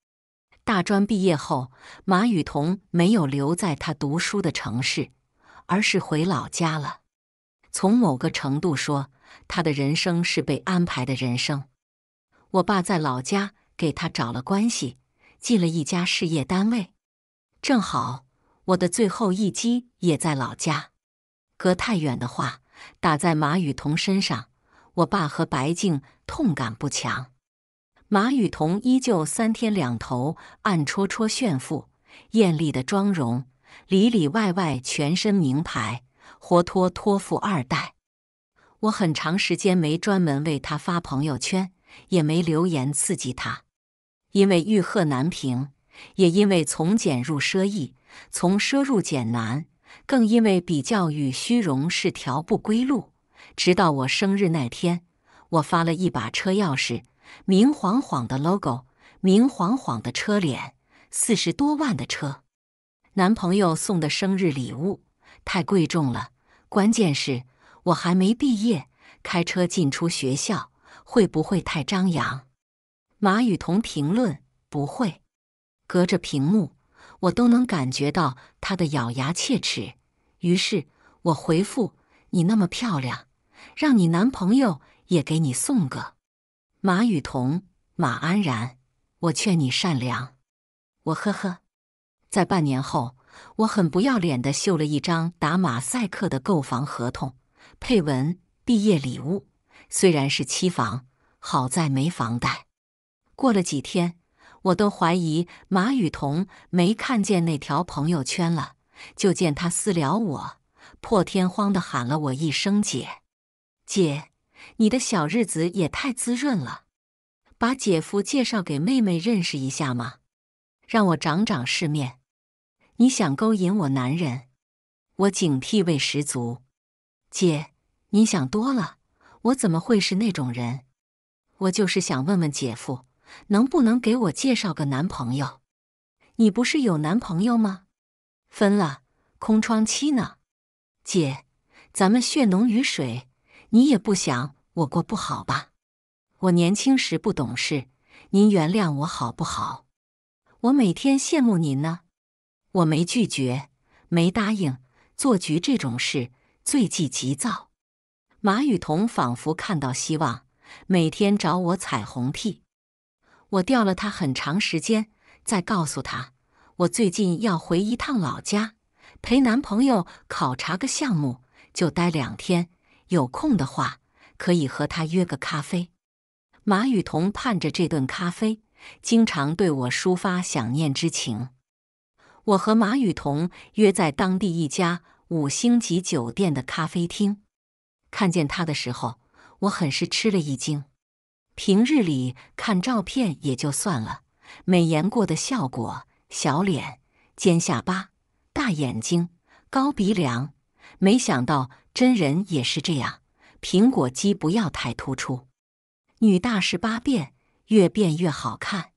大专毕业后，马雨桐没有留在他读书的城市，而是回老家了。从某个程度说，他的人生是被安排的人生。我爸在老家给他找了关系，进了一家事业单位。正好我的最后一击也在老家，隔太远的话打在马雨桐身上，我爸和白静痛感不强。马雨桐依旧三天两头暗戳戳炫富，艳丽的妆容，里里外外全身名牌，活脱脱富二代。我很长时间没专门为他发朋友圈，也没留言刺激他，因为欲壑难平，也因为从俭入奢易，从奢入俭难，更因为比较与虚荣是条不归路。直到我生日那天，我发了一把车钥匙。明晃晃的 logo，明晃晃的车脸，四十多万的车，男朋友送的生日礼物，太贵重了。关键是我还没毕业，开车进出学校会不会太张扬？马雨桐评论：不会。隔着屏幕，我都能感觉到他的咬牙切齿。于是我回复：你那么漂亮，让你男朋友也给你送个。马雨桐，马安然，我劝你善良。我呵呵，在半年后，我很不要脸的秀了一张打马赛克的购房合同，配文毕业礼物。虽然是期房，好在没房贷。过了几天，我都怀疑马雨桐没看见那条朋友圈了，就见他私聊我，破天荒的喊了我一声姐，姐。你的小日子也太滋润了，把姐夫介绍给妹妹认识一下嘛，让我长长世面。你想勾引我男人？我警惕味十足。姐，你想多了，我怎么会是那种人？我就是想问问姐夫，能不能给我介绍个男朋友？你不是有男朋友吗？分了，空窗期呢。姐，咱们血浓于水，你也不想。我过不好吧？我年轻时不懂事，您原谅我好不好？我每天羡慕您呢。我没拒绝，没答应做局这种事最忌急躁。马雨桐仿佛看到希望，每天找我彩虹屁。我吊了他很长时间，再告诉他我最近要回一趟老家，陪男朋友考察个项目，就待两天。有空的话。可以和他约个咖啡。马雨桐盼着这顿咖啡，经常对我抒发想念之情。我和马雨桐约在当地一家五星级酒店的咖啡厅。看见他的时候，我很是吃了一惊。平日里看照片也就算了，美颜过的效果，小脸、尖下巴、大眼睛、高鼻梁，没想到真人也是这样。苹果肌不要太突出，女大十八变，越变越好看。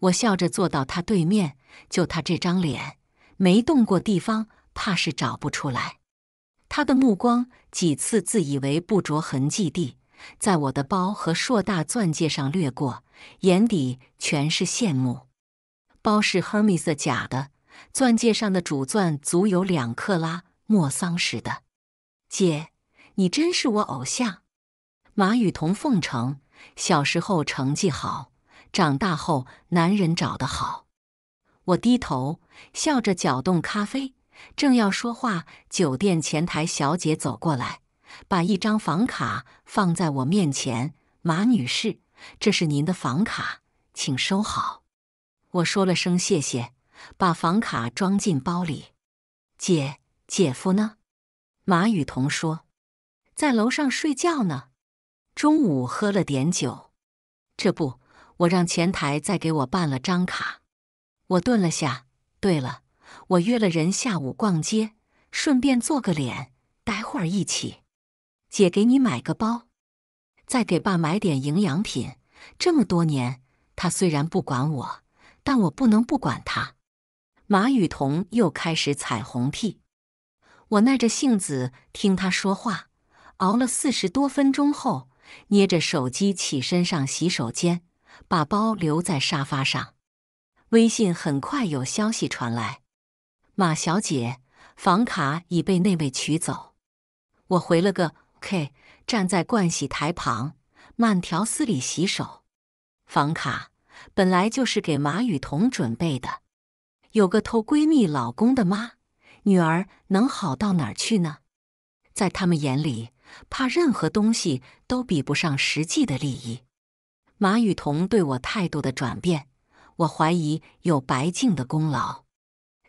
我笑着坐到她对面，就她这张脸，没动过地方，怕是找不出来。她的目光几次自以为不着痕迹地在我的包和硕大钻戒上掠过，眼底全是羡慕。包是 h e r m e s 假的，钻戒上的主钻足有两克拉，莫桑石的。姐。你真是我偶像，马雨桐奉承。小时候成绩好，长大后男人找得好。我低头笑着搅动咖啡，正要说话，酒店前台小姐走过来，把一张房卡放在我面前。马女士，这是您的房卡，请收好。我说了声谢谢，把房卡装进包里。姐姐夫呢？马雨桐说。在楼上睡觉呢，中午喝了点酒，这不，我让前台再给我办了张卡。我顿了下，对了，我约了人下午逛街，顺便做个脸，待会儿一起。姐给你买个包，再给爸买点营养品。这么多年，他虽然不管我，但我不能不管他。马雨桐又开始彩虹屁，我耐着性子听他说话。熬了四十多分钟后，捏着手机起身上洗手间，把包留在沙发上。微信很快有消息传来：“马小姐，房卡已被那位取走。”我回了个 K，站在盥洗台旁，慢条斯理洗手。房卡本来就是给马雨桐准备的，有个偷闺蜜老公的妈，女儿能好到哪去呢？在他们眼里。怕任何东西都比不上实际的利益。马雨桐对我态度的转变，我怀疑有白静的功劳。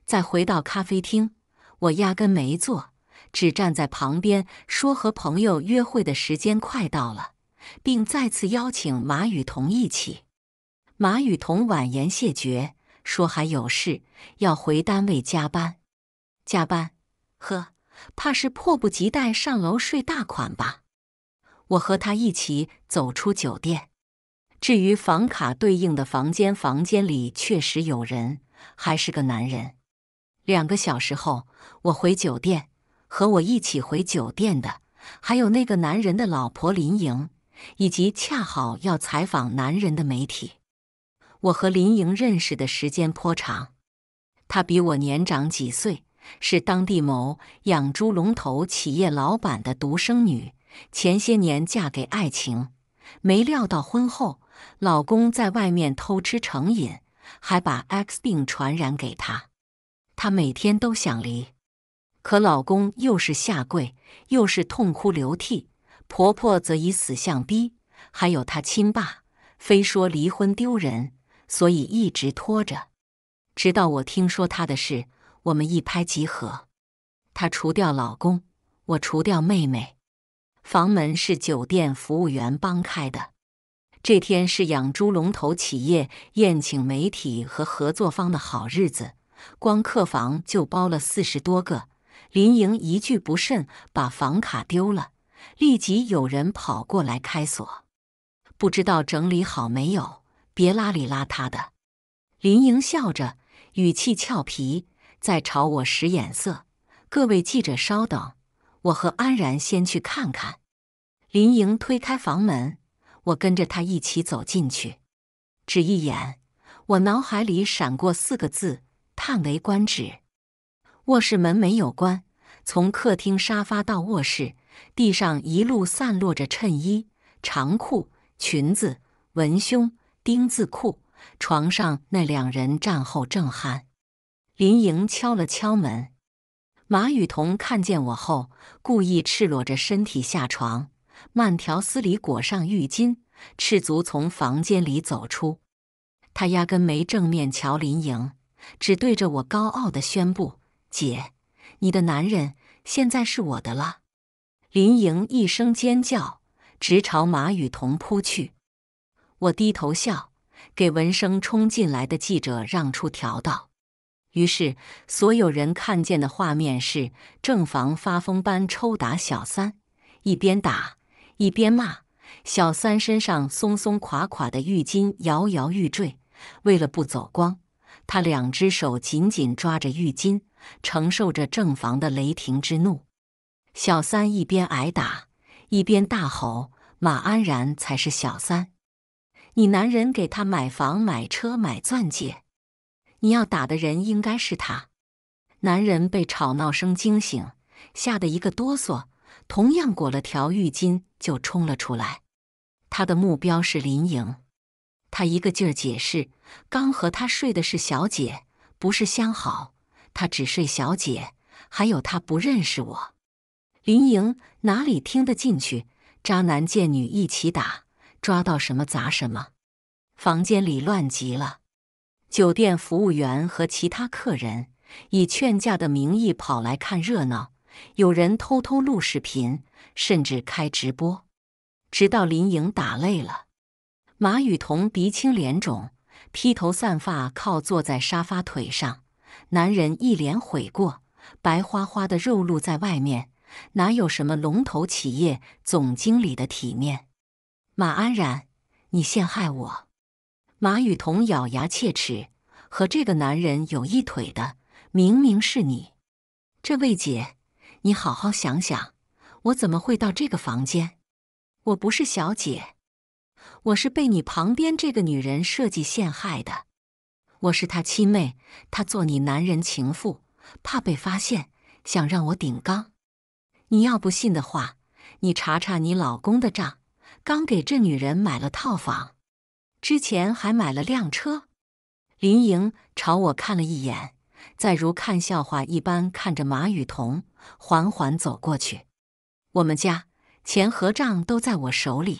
再回到咖啡厅，我压根没坐，只站在旁边说：“和朋友约会的时间快到了，并再次邀请马雨桐一起。”马雨桐婉言谢绝，说还有事要回单位加班。加班，呵。怕是迫不及待上楼睡大款吧？我和他一起走出酒店。至于房卡对应的房间，房间里确实有人，还是个男人。两个小时后，我回酒店。和我一起回酒店的，还有那个男人的老婆林莹，以及恰好要采访男人的媒体。我和林莹认识的时间颇长，他比我年长几岁。是当地某养猪龙头企业老板的独生女，前些年嫁给爱情，没料到婚后老公在外面偷吃成瘾，还把 X 病传染给她。她每天都想离，可老公又是下跪又是痛哭流涕，婆婆则以死相逼，还有她亲爸非说离婚丢人，所以一直拖着。直到我听说她的事。我们一拍即合，她除掉老公，我除掉妹妹。房门是酒店服务员帮开的。这天是养猪龙头企业宴请媒体和合作方的好日子，光客房就包了四十多个。林莹一句不慎把房卡丢了，立即有人跑过来开锁。不知道整理好没有？别邋里邋遢的。林莹笑着，语气俏皮。在朝我使眼色，各位记者稍等，我和安然先去看看。林莹推开房门，我跟着他一起走进去。只一眼，我脑海里闪过四个字：叹为观止。卧室门没有关，从客厅沙发到卧室，地上一路散落着衬衣、长裤、裙子、文胸、丁字裤。床上那两人战后正酣。林莹敲了敲门，马雨桐看见我后，故意赤裸着身体下床，慢条斯理裹上浴巾，赤足从房间里走出。他压根没正面瞧林莹，只对着我高傲的宣布：“姐，你的男人现在是我的了。”林莹一声尖叫，直朝马雨桐扑去。我低头笑，给闻声冲进来的记者让出条道。于是，所有人看见的画面是正房发疯般抽打小三，一边打一边骂。小三身上松松垮垮的浴巾摇摇欲坠，为了不走光，他两只手紧紧抓着浴巾，承受着正房的雷霆之怒。小三一边挨打，一边大吼：“马安然才是小三，你男人给他买房、买车、买钻戒。”你要打的人应该是他。男人被吵闹声惊醒，吓得一个哆嗦，同样裹了条浴巾就冲了出来。他的目标是林莹，他一个劲儿解释：刚和他睡的是小姐，不是相好，他只睡小姐，还有他不认识我。林莹哪里听得进去？渣男贱女一起打，抓到什么砸什么，房间里乱极了。酒店服务员和其他客人以劝架的名义跑来看热闹，有人偷偷录视频，甚至开直播。直到林颖打累了，马雨桐鼻青脸肿，披头散发，靠坐在沙发腿上。男人一脸悔过，白花花的肉露在外面，哪有什么龙头企业总经理的体面？马安然，你陷害我！马雨桐咬牙切齿：“和这个男人有一腿的，明明是你，这位姐，你好好想想，我怎么会到这个房间？我不是小姐，我是被你旁边这个女人设计陷害的。我是他亲妹，他做你男人情妇，怕被发现，想让我顶缸。你要不信的话，你查查你老公的账，刚给这女人买了套房。”之前还买了辆车，林莹朝我看了一眼，再如看笑话一般看着马雨桐，缓缓走过去。我们家钱和账都在我手里，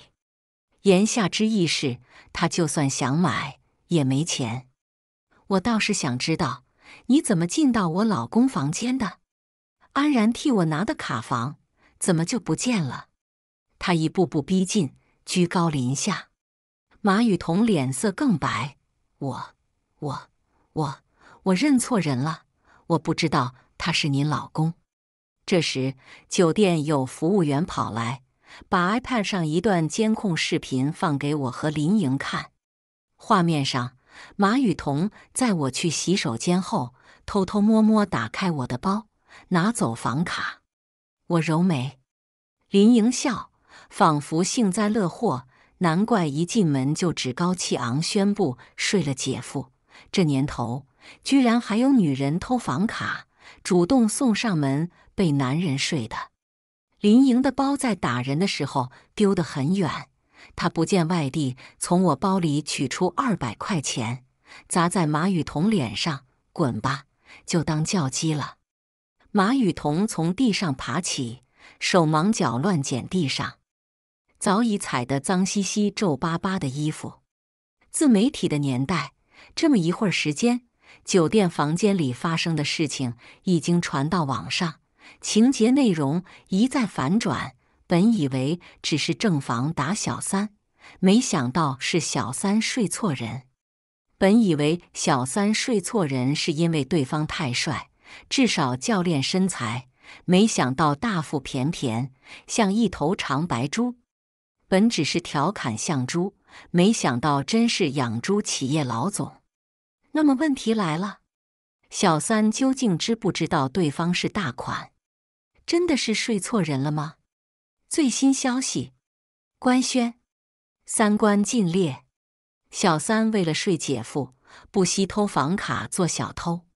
言下之意是她就算想买也没钱。我倒是想知道你怎么进到我老公房间的？安然替我拿的卡房怎么就不见了？他一步步逼近，居高临下。马雨桐脸色更白，我、我、我、我认错人了，我不知道他是您老公。这时，酒店有服务员跑来，把 iPad 上一段监控视频放给我和林莹看。画面上，马雨桐在我去洗手间后，偷偷摸摸打开我的包，拿走房卡。我揉眉，林莹笑，仿佛幸灾乐祸。难怪一进门就趾高气昂宣布睡了姐夫。这年头，居然还有女人偷房卡，主动送上门被男人睡的。林莹的包在打人的时候丢得很远，她不见外地，从我包里取出二百块钱，砸在马雨桐脸上，滚吧，就当叫鸡了。马雨桐从地上爬起，手忙脚乱捡地上。早已踩得脏兮兮、皱巴巴的衣服。自媒体的年代，这么一会儿时间，酒店房间里发生的事情已经传到网上，情节内容一再反转。本以为只是正房打小三，没想到是小三睡错人。本以为小三睡错人是因为对方太帅，至少教练身材，没想到大腹便便，像一头长白猪。本只是调侃像猪，没想到真是养猪企业老总。那么问题来了，小三究竟知不知道对方是大款？真的是睡错人了吗？最新消息，官宣，三观尽裂。小三为了睡姐夫，不惜偷房卡做小偷。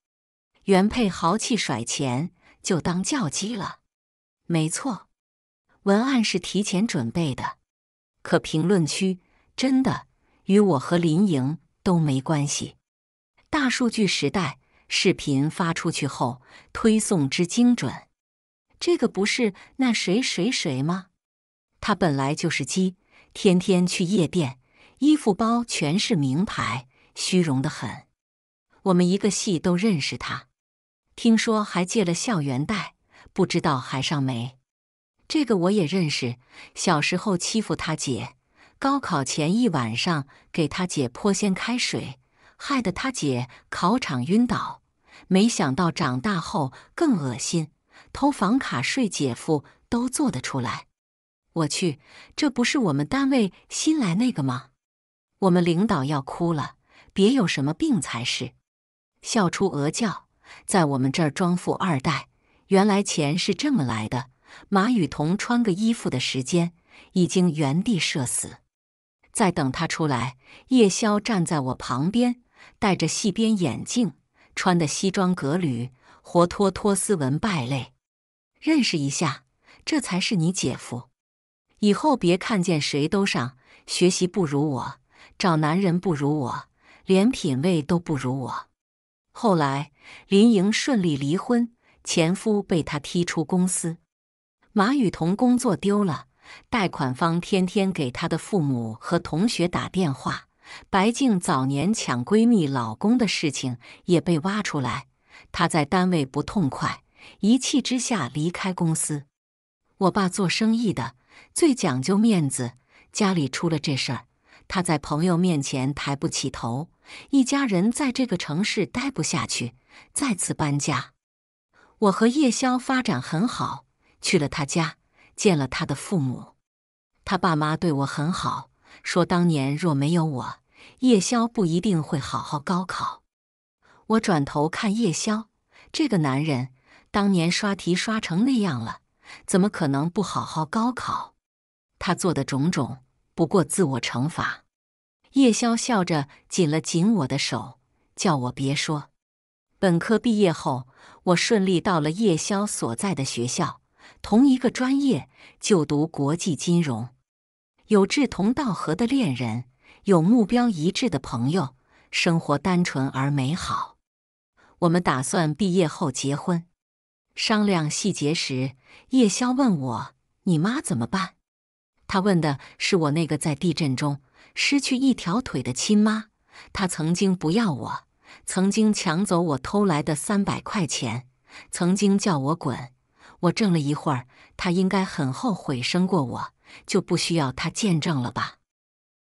原配豪气甩钱，就当叫鸡了。没错，文案是提前准备的。可评论区真的与我和林莹都没关系。大数据时代，视频发出去后推送之精准，这个不是那谁谁谁吗？他本来就是鸡，天天去夜店，衣服包全是名牌，虚荣的很。我们一个系都认识他，听说还借了校园贷，不知道还上没。这个我也认识，小时候欺负他姐，高考前一晚上给他姐泼鲜开水，害得他姐考场晕倒。没想到长大后更恶心，偷房卡睡姐夫都做得出来。我去，这不是我们单位新来那个吗？我们领导要哭了，别有什么病才是。笑出鹅叫，在我们这儿装富二代，原来钱是这么来的。马雨桐穿个衣服的时间已经原地射死。在等他出来，叶宵站在我旁边，戴着细边眼镜，穿的西装革履，活脱脱斯文败类。认识一下，这才是你姐夫。以后别看见谁都上，学习不如我，找男人不如我，连品味都不如我。后来，林莹顺利离婚，前夫被她踢出公司。马雨桐工作丢了，贷款方天天给她的父母和同学打电话。白静早年抢闺蜜老公的事情也被挖出来，她在单位不痛快，一气之下离开公司。我爸做生意的，最讲究面子，家里出了这事儿，他在朋友面前抬不起头，一家人在这个城市待不下去，再次搬家。我和叶宵发展很好。去了他家，见了他的父母。他爸妈对我很好，说当年若没有我，夜宵不一定会好好高考。我转头看夜宵，这个男人当年刷题刷成那样了，怎么可能不好好高考？他做的种种不过自我惩罚。夜宵笑着紧了紧我的手，叫我别说。本科毕业后，我顺利到了夜宵所在的学校。同一个专业，就读国际金融，有志同道合的恋人，有目标一致的朋友，生活单纯而美好。我们打算毕业后结婚，商量细节时，叶宵问我：“你妈怎么办？”他问的是我那个在地震中失去一条腿的亲妈。她曾经不要我，曾经抢走我偷来的三百块钱，曾经叫我滚。我怔了一会儿，他应该很后悔生过我，就不需要他见证了吧。